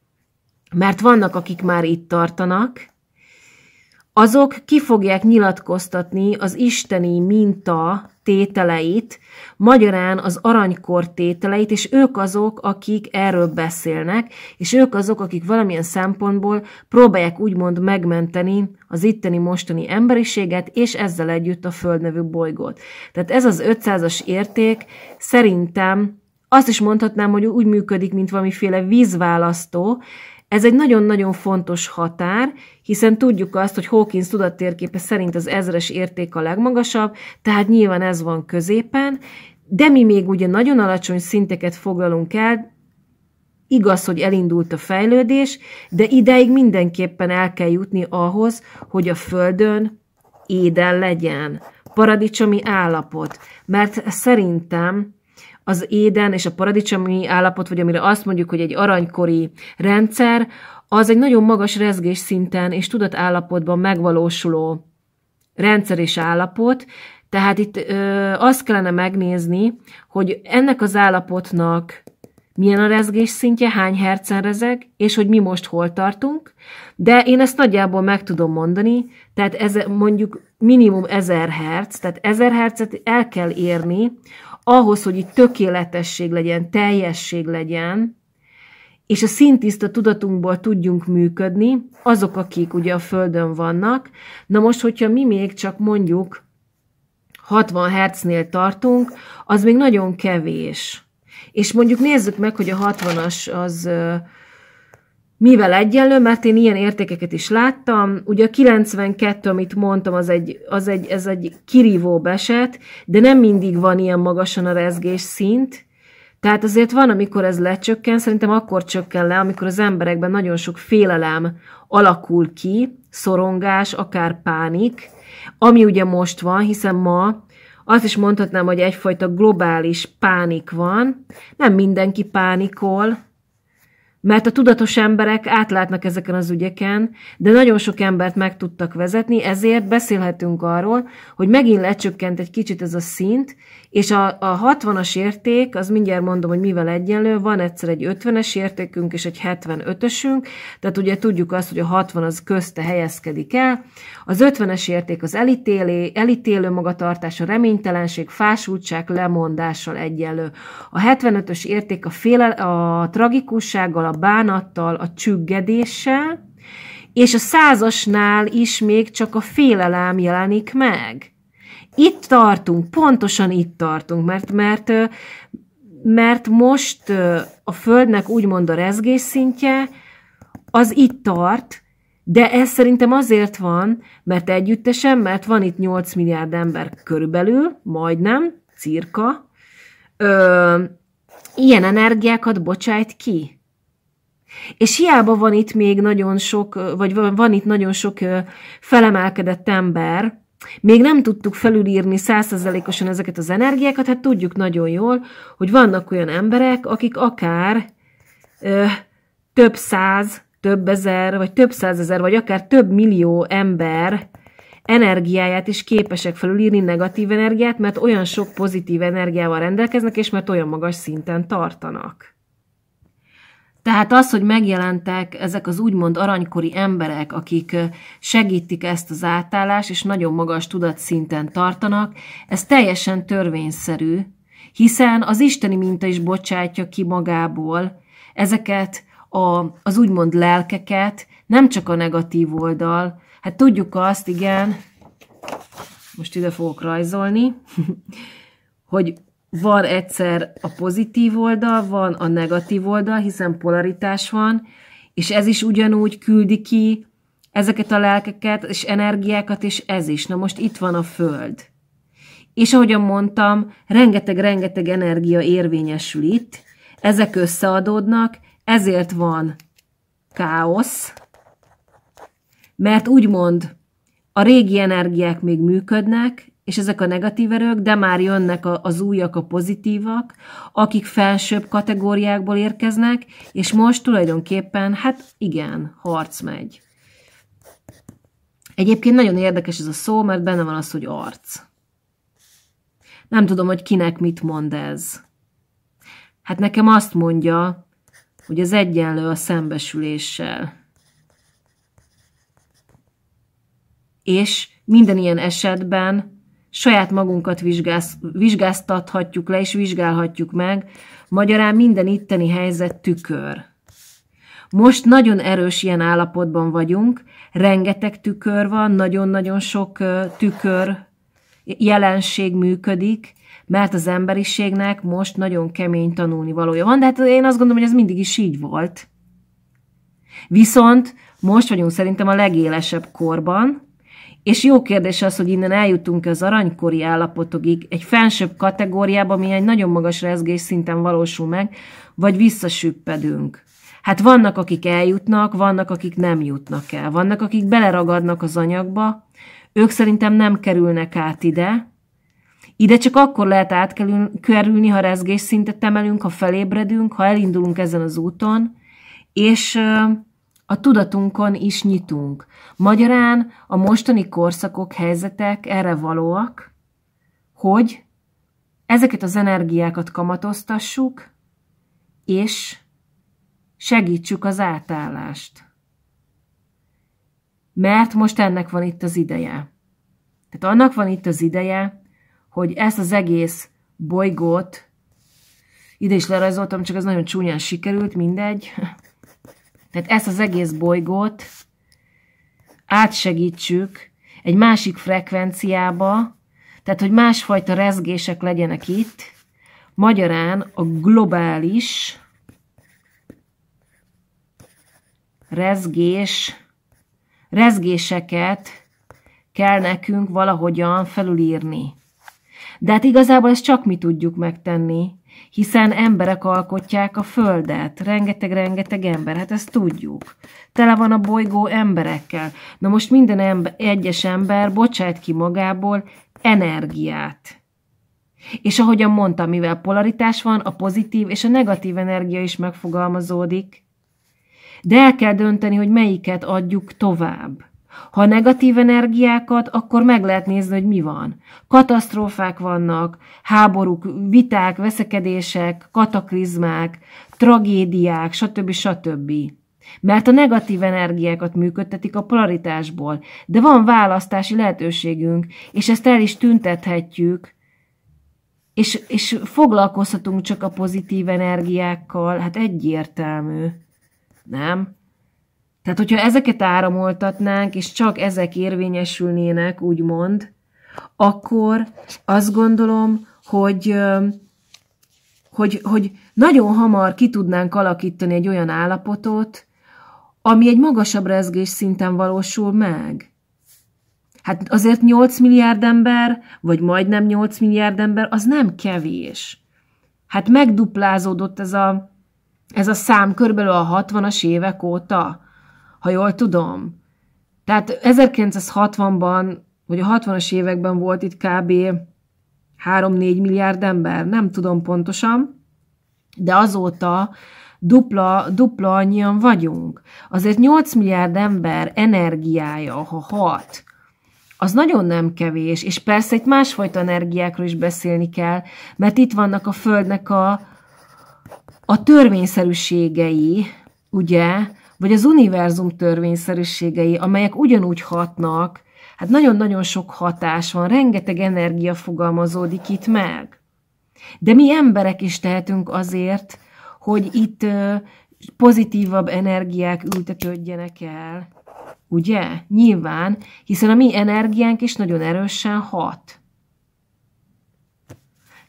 mert vannak, akik már itt tartanak, azok ki fogják nyilatkoztatni az isteni minta tételeit, magyarán az aranykor tételeit, és ők azok, akik erről beszélnek, és ők azok, akik valamilyen szempontból próbálják úgymond megmenteni az itteni mostani emberiséget, és ezzel együtt a Föld nevű bolygót. Tehát ez az 500-as érték szerintem azt is mondhatnám, hogy úgy működik, mint valamiféle vízválasztó, ez egy nagyon-nagyon fontos határ, hiszen tudjuk azt, hogy Hawkins tudattérképe szerint az ezres érték a legmagasabb, tehát nyilván ez van középen, de mi még ugye nagyon alacsony szinteket foglalunk el, Igaz, hogy elindult a fejlődés, de ideig mindenképpen el kell jutni ahhoz, hogy a Földön éden legyen, paradicsomi állapot. Mert szerintem az éden és a paradicsomi állapot, vagy amire azt mondjuk, hogy egy aranykori rendszer, az egy nagyon magas rezgés szinten és tudatállapotban megvalósuló rendszer és állapot, tehát itt ö, azt kellene megnézni, hogy ennek az állapotnak milyen a rezgés szintje, hány hercen rezeg, és hogy mi most hol tartunk, de én ezt nagyjából meg tudom mondani, tehát ez mondjuk minimum 1000 herc, tehát 1000 hercet el kell érni ahhoz, hogy itt tökéletesség legyen, teljesség legyen, és a szintiszta tudatunkból tudjunk működni, azok, akik ugye a Földön vannak. Na most, hogyha mi még csak mondjuk 60 hercnél tartunk, az még nagyon kevés. És mondjuk nézzük meg, hogy a 60-as az mivel egyenlő, mert én ilyen értékeket is láttam. Ugye a 92, amit mondtam, az egy, az egy, ez egy kirívó eset, de nem mindig van ilyen magasan a rezgés szint. Tehát azért van, amikor ez lecsökken, szerintem akkor csökken le, amikor az emberekben nagyon sok félelem alakul ki, szorongás, akár pánik, ami ugye most van, hiszen ma azt is mondhatnám, hogy egyfajta globális pánik van. Nem mindenki pánikol, mert a tudatos emberek átlátnak ezeken az ügyeken, de nagyon sok embert meg tudtak vezetni, ezért beszélhetünk arról, hogy megint lecsökkent egy kicsit ez a szint, és a, a 60-as érték, az mindjárt mondom, hogy mivel egyenlő, van egyszer egy 50-es értékünk és egy 75-ösünk, tehát ugye tudjuk azt, hogy a 60 az közte helyezkedik el. Az 50-es érték az elítélé, elítélő magatartás, a reménytelenség, fásultság, lemondással egyenlő. A 75-ös érték a, féle, a tragikussággal, a bánattal, a csüggedéssel, és a százasnál is még csak a félelem jelenik meg. Itt tartunk, pontosan itt tartunk, mert, mert, mert most a Földnek úgymond a rezgés szintje, az itt tart, de ez szerintem azért van, mert együttesen, mert van itt 8 milliárd ember körülbelül, majdnem, cirka, ö, ilyen energiákat bocsájt ki. És hiába van itt még nagyon sok, vagy van itt nagyon sok felemelkedett ember, még nem tudtuk felülírni százszerzelékosan ezeket az energiákat, hát tudjuk nagyon jól, hogy vannak olyan emberek, akik akár ö, több száz, több ezer, vagy több százezer, vagy akár több millió ember energiáját is képesek felülírni negatív energiát, mert olyan sok pozitív energiával rendelkeznek, és mert olyan magas szinten tartanak. Tehát az, hogy megjelentek ezek az úgymond aranykori emberek, akik segítik ezt az átállást, és nagyon magas tudatszinten tartanak, ez teljesen törvényszerű, hiszen az isteni minta is bocsátja ki magából ezeket a, az úgymond lelkeket, nem csak a negatív oldal. Hát tudjuk azt, igen, most ide fogok rajzolni, hogy van egyszer a pozitív oldal, van a negatív oldal, hiszen polaritás van, és ez is ugyanúgy küldi ki ezeket a lelkeket és energiákat, és ez is. Na most itt van a Föld. És ahogyan mondtam, rengeteg-rengeteg energia érvényesül itt, ezek összeadódnak, ezért van káosz, mert úgymond a régi energiák még működnek, és ezek a negatív erők, de már jönnek az újak, a pozitívak, akik felsőbb kategóriákból érkeznek, és most tulajdonképpen, hát igen, harc megy. Egyébként nagyon érdekes ez a szó, mert benne van az, hogy arc. Nem tudom, hogy kinek mit mond ez. Hát nekem azt mondja, hogy az egyenlő a szembesüléssel. És minden ilyen esetben saját magunkat vizsgáz, vizsgáztathatjuk le, és vizsgálhatjuk meg. Magyarán minden itteni helyzet tükör. Most nagyon erős ilyen állapotban vagyunk, rengeteg tükör van, nagyon-nagyon sok tükör jelenség működik, mert az emberiségnek most nagyon kemény tanulni valója van, de hát én azt gondolom, hogy ez mindig is így volt. Viszont most vagyunk szerintem a legélesebb korban, és jó kérdés az, hogy innen eljutunk az aranykori állapotokig, egy felsőbb kategóriába, ami egy nagyon magas rezgés szinten valósul meg, vagy visszasüppedünk. Hát vannak, akik eljutnak, vannak, akik nem jutnak el. Vannak, akik beleragadnak az anyagba, ők szerintem nem kerülnek át ide. Ide csak akkor lehet átkerülni, ha rezgésszintet emelünk, ha felébredünk, ha elindulunk ezen az úton, és a tudatunkon is nyitunk. Magyarán a mostani korszakok, helyzetek erre valóak, hogy ezeket az energiákat kamatoztassuk, és segítsük az átállást. Mert most ennek van itt az ideje. Tehát annak van itt az ideje, hogy ezt az egész bolygót, ide is lerajzoltam, csak ez nagyon csúnyán sikerült, mindegy, Tehát ezt az egész bolygót átsegítsük egy másik frekvenciába, tehát hogy másfajta rezgések legyenek itt, magyarán a globális rezgés, rezgéseket kell nekünk valahogyan felülírni. De hát igazából ezt csak mi tudjuk megtenni, hiszen emberek alkotják a Földet, rengeteg-rengeteg ember, hát ezt tudjuk. Tele van a bolygó emberekkel. Na most minden ember, egyes ember bocsát ki magából energiát. És ahogyan mondtam, mivel polaritás van, a pozitív és a negatív energia is megfogalmazódik, de el kell dönteni, hogy melyiket adjuk tovább. Ha a negatív energiákat, akkor meg lehet nézni, hogy mi van. Katasztrófák vannak, háborúk, viták, veszekedések, kataklizmák, tragédiák, stb. stb. Mert a negatív energiákat működtetik a polaritásból, de van választási lehetőségünk, és ezt el is tüntethetjük, és, és foglalkozhatunk csak a pozitív energiákkal, hát egyértelmű, nem? Tehát, hogyha ezeket áramoltatnánk, és csak ezek érvényesülnének, úgymond, akkor azt gondolom, hogy, hogy, hogy nagyon hamar ki tudnánk alakítani egy olyan állapotot, ami egy magasabb rezgés szinten valósul meg. Hát azért 8 milliárd ember, vagy majdnem 8 milliárd ember, az nem kevés. Hát megduplázódott ez a, ez a szám körülbelül a 60-as évek óta ha jól tudom. Tehát 1960-ban, vagy a 60-as években volt itt kb. 3-4 milliárd ember, nem tudom pontosan, de azóta dupla, dupla annyian vagyunk. Azért 8 milliárd ember energiája, ha hat, az nagyon nem kevés, és persze egy másfajta energiákról is beszélni kell, mert itt vannak a Földnek a, a törvényszerűségei, ugye, vagy az univerzum törvényszerűségei, amelyek ugyanúgy hatnak, hát nagyon-nagyon sok hatás van, rengeteg energia fogalmazódik itt meg. De mi emberek is tehetünk azért, hogy itt pozitívabb energiák ültetődjenek el. Ugye? Nyilván, hiszen a mi energiánk is nagyon erősen hat.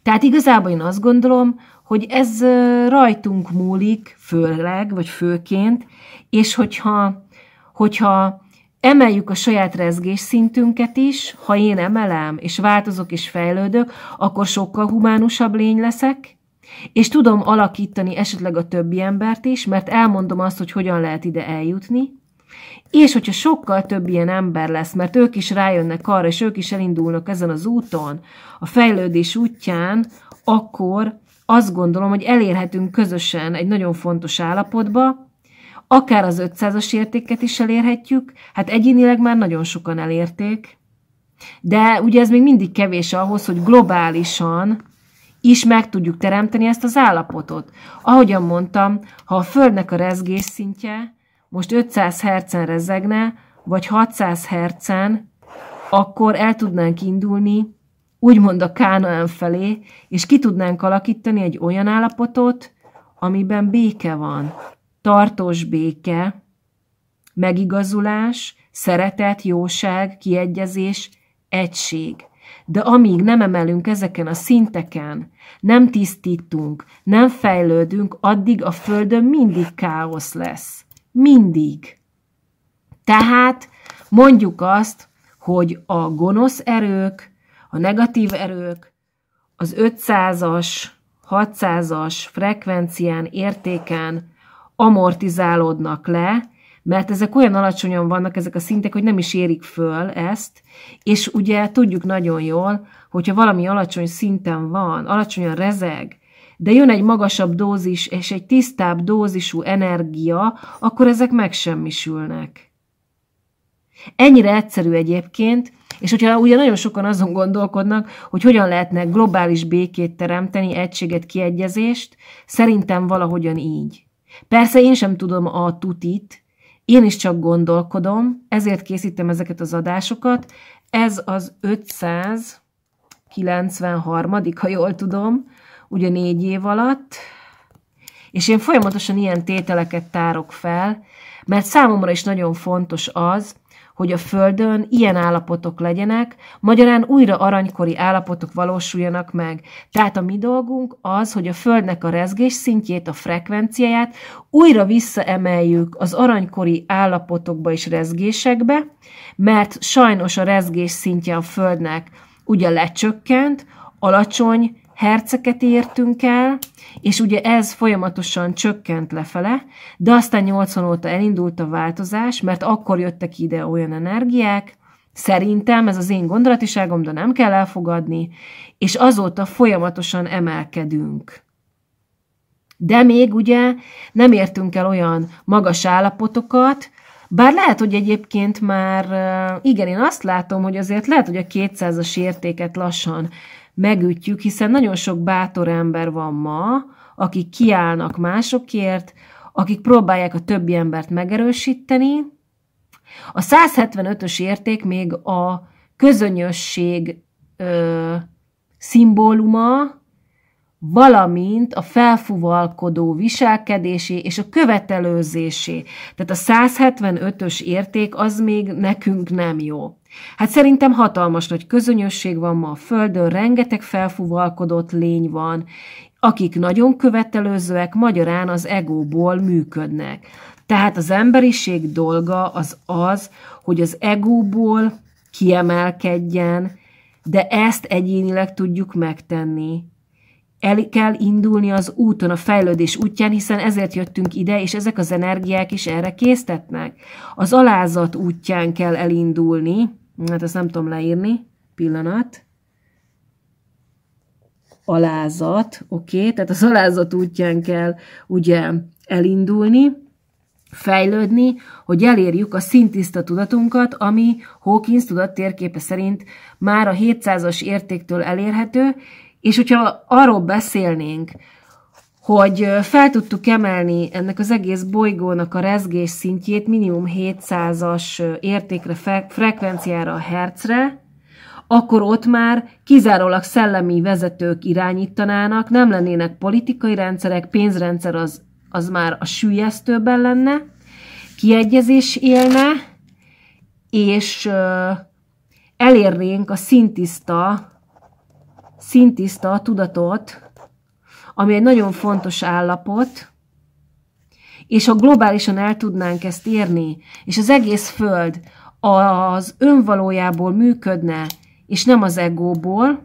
Tehát igazából én azt gondolom, hogy ez rajtunk múlik, főleg, vagy főként, és hogyha, hogyha emeljük a saját rezgésszintünket is, ha én emelem, és változok és fejlődök, akkor sokkal humánusabb lény leszek, és tudom alakítani esetleg a többi embert is, mert elmondom azt, hogy hogyan lehet ide eljutni, és hogyha sokkal több ilyen ember lesz, mert ők is rájönnek arra, és ők is elindulnak ezen az úton, a fejlődés útján, akkor azt gondolom, hogy elérhetünk közösen egy nagyon fontos állapotba, akár az 500-as értéket is elérhetjük, hát egyénileg már nagyon sokan elérték, de ugye ez még mindig kevés ahhoz, hogy globálisan is meg tudjuk teremteni ezt az állapotot. Ahogyan mondtam, ha a Földnek a rezgés szintje most 500 Hz-en rezegne, vagy 600 Hz-en, akkor el tudnánk indulni úgymond a Kánaán felé, és ki tudnánk alakítani egy olyan állapotot, amiben béke van, tartós béke, megigazulás, szeretet, jóság, kiegyezés, egység. De amíg nem emelünk ezeken a szinteken, nem tisztítunk, nem fejlődünk, addig a Földön mindig káosz lesz. Mindig. Tehát mondjuk azt, hogy a gonosz erők, a negatív erők az 500-as, 600-as frekvencián, értéken amortizálódnak le, mert ezek olyan alacsonyan vannak ezek a szintek, hogy nem is érik föl ezt, és ugye tudjuk nagyon jól, hogyha valami alacsony szinten van, alacsonyan rezeg, de jön egy magasabb dózis és egy tisztább dózisú energia, akkor ezek megsemmisülnek. Ennyire egyszerű egyébként, és hogyha ugye nagyon sokan azon gondolkodnak, hogy hogyan lehetne globális békét teremteni, egységet, kiegyezést, szerintem valahogyan így. Persze én sem tudom a tutit, én is csak gondolkodom, ezért készítem ezeket az adásokat. Ez az 593. ha jól tudom, ugye négy év alatt, és én folyamatosan ilyen tételeket tárok fel, mert számomra is nagyon fontos az, hogy a Földön ilyen állapotok legyenek, magyarán újra aranykori állapotok valósuljanak meg. Tehát a mi dolgunk az, hogy a Földnek a rezgés szintjét, a frekvenciáját újra visszaemeljük az aranykori állapotokba és rezgésekbe, mert sajnos a rezgés szintje a Földnek ugye lecsökkent, alacsony, herceket értünk el, és ugye ez folyamatosan csökkent lefele, de aztán 80 óta elindult a változás, mert akkor jöttek ide olyan energiák, Szerintem, ez az én gondolatiságom, de nem kell elfogadni, és azóta folyamatosan emelkedünk. De még ugye nem értünk el olyan magas állapotokat, bár lehet, hogy egyébként már, igen, én azt látom, hogy azért lehet, hogy a 200-as értéket lassan megütjük, hiszen nagyon sok bátor ember van ma, akik kiállnak másokért, akik próbálják a többi embert megerősíteni. A 175-ös érték még a közönösség ö, szimbóluma, valamint a felfuvalkodó viselkedésé és a követelőzésé. Tehát a 175-ös érték az még nekünk nem jó. Hát szerintem hatalmas nagy közönösség van ma a Földön, rengeteg felfúvalkodott lény van, akik nagyon követelőzőek, magyarán az egóból működnek. Tehát az emberiség dolga az az, hogy az egóból kiemelkedjen, de ezt egyénileg tudjuk megtenni. El kell indulni az úton, a fejlődés útján, hiszen ezért jöttünk ide, és ezek az energiák is erre késztetnek. Az alázat útján kell elindulni, Hát ezt nem tudom leírni. Pillanat. Alázat, oké, okay? tehát az alázat útján kell ugye elindulni, fejlődni, hogy elérjük a szintiszta tudatunkat, ami Hawkins tudat térképe szerint már a 700-as értéktől elérhető, és hogyha arról beszélnénk, hogy fel tudtuk emelni ennek az egész bolygónak a rezgés szintjét minimum 700-as értékre, frekvenciára a hercre, akkor ott már kizárólag szellemi vezetők irányítanának, nem lennének politikai rendszerek, pénzrendszer az, az már a sűjesztőben lenne, kiegyezés élne, és elérnénk a szintiszta, szintiszta tudatot, ami egy nagyon fontos állapot, és ha globálisan el tudnánk ezt érni, és az egész Föld az önvalójából működne, és nem az egóból,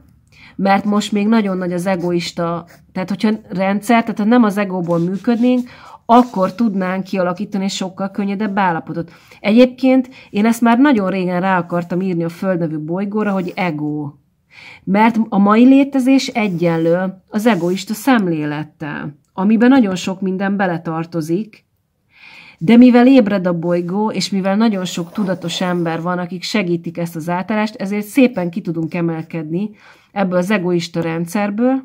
mert most még nagyon nagy az egoista, tehát hogyha rendszer, tehát ha nem az egóból működnénk, akkor tudnánk kialakítani sokkal könnyedebb állapotot. Egyébként én ezt már nagyon régen rá akartam írni a Föld nevű bolygóra, hogy ego. Mert a mai létezés egyenlő az egoista szemlélettel, amiben nagyon sok minden beletartozik, de mivel ébred a bolygó, és mivel nagyon sok tudatos ember van, akik segítik ezt az átállást, ezért szépen ki tudunk emelkedni ebből az egoista rendszerből,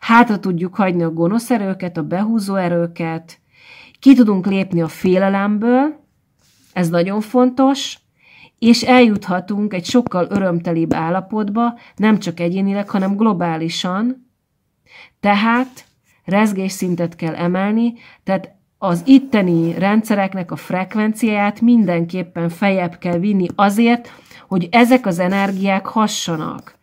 hátra tudjuk hagyni a gonosz erőket, a behúzó erőket, ki tudunk lépni a félelemből, ez nagyon fontos, és eljuthatunk egy sokkal örömtelibb állapotba, nem csak egyénileg, hanem globálisan. Tehát rezgésszintet kell emelni, tehát az itteni rendszereknek a frekvenciáját mindenképpen fejebb kell vinni azért, hogy ezek az energiák hassanak.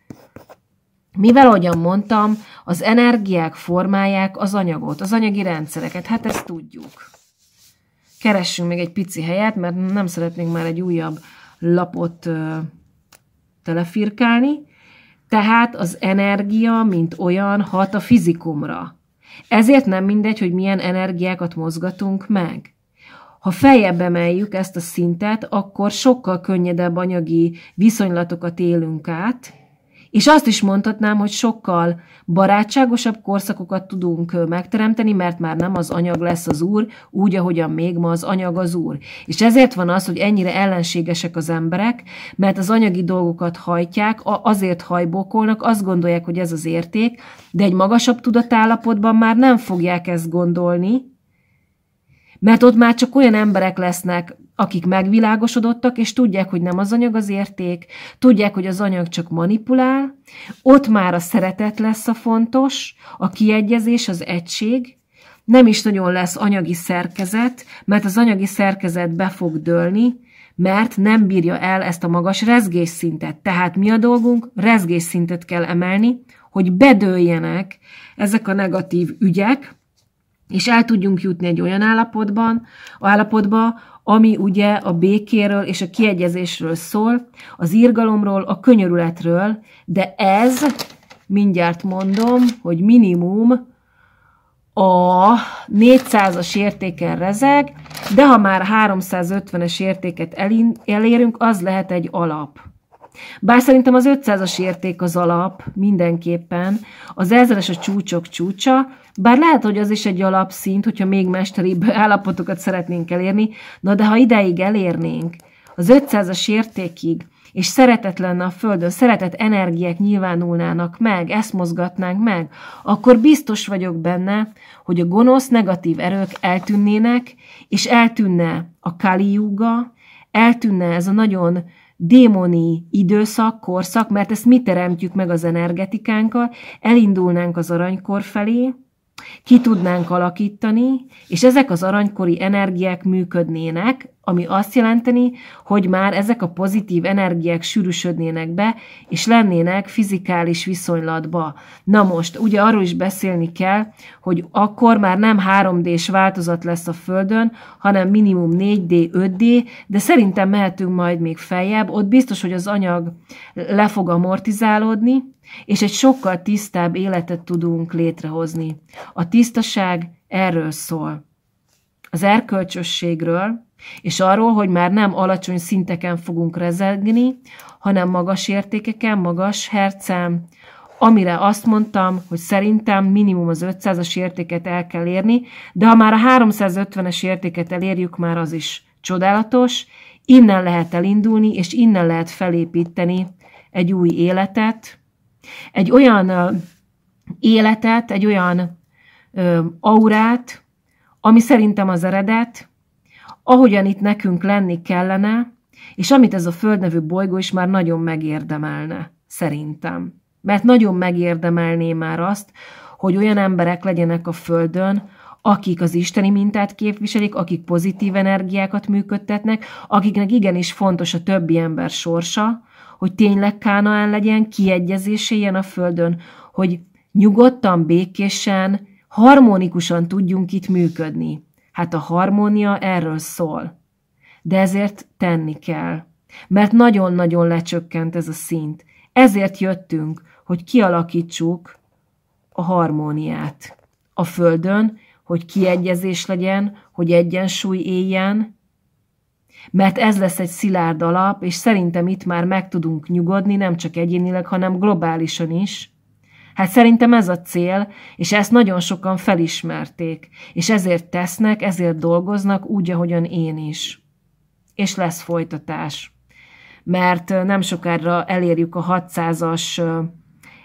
Mivel, ahogyan mondtam, az energiák formálják az anyagot, az anyagi rendszereket, hát ezt tudjuk. Keressünk még egy pici helyet, mert nem szeretnénk már egy újabb lapot telefirkálni, tehát az energia, mint olyan, hat a fizikumra. Ezért nem mindegy, hogy milyen energiákat mozgatunk meg. Ha feljebb emeljük ezt a szintet, akkor sokkal könnyedebb anyagi viszonylatokat élünk át, és azt is mondhatnám, hogy sokkal barátságosabb korszakokat tudunk megteremteni, mert már nem az anyag lesz az úr, úgy, ahogyan még ma az anyag az úr. És ezért van az, hogy ennyire ellenségesek az emberek, mert az anyagi dolgokat hajtják, azért hajbokolnak, azt gondolják, hogy ez az érték, de egy magasabb tudatállapotban már nem fogják ezt gondolni, mert ott már csak olyan emberek lesznek, akik megvilágosodottak, és tudják, hogy nem az anyag az érték, tudják, hogy az anyag csak manipulál, ott már a szeretet lesz a fontos, a kiegyezés, az egység, nem is nagyon lesz anyagi szerkezet, mert az anyagi szerkezet be fog dőlni, mert nem bírja el ezt a magas rezgésszintet. Tehát mi a dolgunk? Rezgésszintet kell emelni, hogy bedőljenek ezek a negatív ügyek, és el tudjunk jutni egy olyan állapotban, állapotba, ami ugye a békéről és a kiegyezésről szól, az írgalomról, a könyörületről, de ez, mindjárt mondom, hogy minimum a 400-as értéken rezeg, de ha már 350-es értéket elérünk, az lehet egy alap. Bár szerintem az 500-as érték az alap, mindenképpen. Az 1000-es a csúcsok csúcsa, bár lehet, hogy az is egy alapszint, hogyha még mesteribb állapotokat szeretnénk elérni, na de ha ideig elérnénk, az 500-as értékig, és szeretet lenne a Földön, szeretet energiák nyilvánulnának meg, ezt mozgatnánk meg, akkor biztos vagyok benne, hogy a gonosz negatív erők eltűnnének, és eltűnne a kaliúga, eltűnne ez a nagyon démoni időszak, korszak, mert ezt mi teremtjük meg az energetikánkkal, elindulnánk az aranykor felé, ki tudnánk alakítani, és ezek az aranykori energiák működnének, ami azt jelenteni, hogy már ezek a pozitív energiák sűrűsödnének be, és lennének fizikális viszonylatba. Na most, ugye arról is beszélni kell, hogy akkor már nem 3D-s változat lesz a Földön, hanem minimum 4D, 5D, de szerintem mehetünk majd még feljebb, ott biztos, hogy az anyag le fog amortizálódni, és egy sokkal tisztább életet tudunk létrehozni. A tisztaság erről szól. Az erkölcsösségről, és arról, hogy már nem alacsony szinteken fogunk rezegni, hanem magas értékeken, magas hercem, amire azt mondtam, hogy szerintem minimum az 500-as értéket el kell érni, de ha már a 350-es értéket elérjük, már az is csodálatos, innen lehet elindulni, és innen lehet felépíteni egy új életet, egy olyan életet, egy olyan aurát, ami szerintem az eredet, ahogyan itt nekünk lenni kellene, és amit ez a nevű bolygó is már nagyon megérdemelne, szerintem. Mert nagyon megérdemelné már azt, hogy olyan emberek legyenek a Földön, akik az isteni mintát képviselik, akik pozitív energiákat működtetnek, akiknek igenis fontos a többi ember sorsa, hogy tényleg Kánaán legyen, kiegyezés éljen a földön, hogy nyugodtan, békésen, harmonikusan tudjunk itt működni. Hát a harmónia erről szól. De ezért tenni kell. Mert nagyon-nagyon lecsökkent ez a szint. Ezért jöttünk, hogy kialakítsuk a harmóniát. A Földön, hogy kiegyezés legyen, hogy egyensúly éljen, mert ez lesz egy szilárd alap, és szerintem itt már meg tudunk nyugodni, nem csak egyénileg, hanem globálisan is. Hát szerintem ez a cél, és ezt nagyon sokan felismerték, és ezért tesznek, ezért dolgoznak úgy, ahogyan én is. És lesz folytatás. Mert nem sokára elérjük a 600-as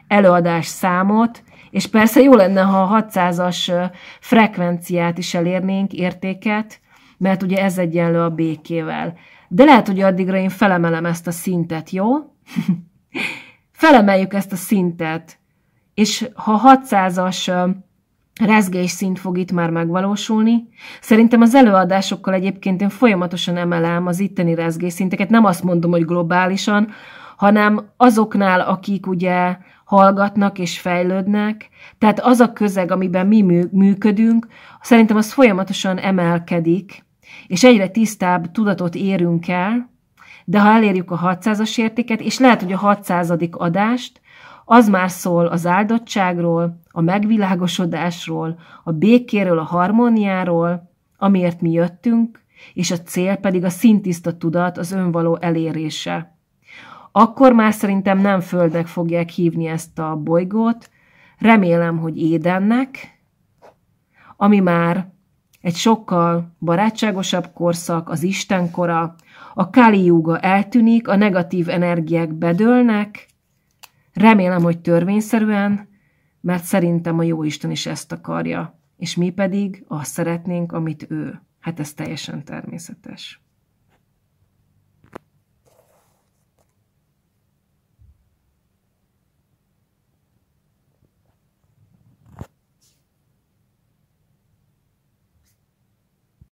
előadás számot, és persze jó lenne, ha a 600-as frekvenciát is elérnénk, értéket, mert ugye ez egyenlő a békével. De lehet, hogy addigra én felemelem ezt a szintet, jó? Felemeljük ezt a szintet, és ha 600-as rezgés szint fog itt már megvalósulni. Szerintem az előadásokkal egyébként én folyamatosan emelem az itteni rezgésszinteket, nem azt mondom, hogy globálisan, hanem azoknál, akik ugye hallgatnak és fejlődnek, tehát az a közeg, amiben mi működünk, szerintem az folyamatosan emelkedik, és egyre tisztább tudatot érünk el, de ha elérjük a 600-as értéket, és lehet, hogy a 600. adást, az már szól az áldottságról, a megvilágosodásról, a békéről, a harmóniáról, amiért mi jöttünk, és a cél pedig a szintiszta tudat, az önvaló elérése. Akkor már szerintem nem földnek fogják hívni ezt a bolygót, remélem, hogy édennek, ami már egy sokkal barátságosabb korszak, az Isten kora, a Kali Yuga eltűnik, a negatív energiák bedőlnek, remélem, hogy törvényszerűen, mert szerintem a Jóisten is ezt akarja, és mi pedig azt szeretnénk, amit ő. Hát ez teljesen természetes.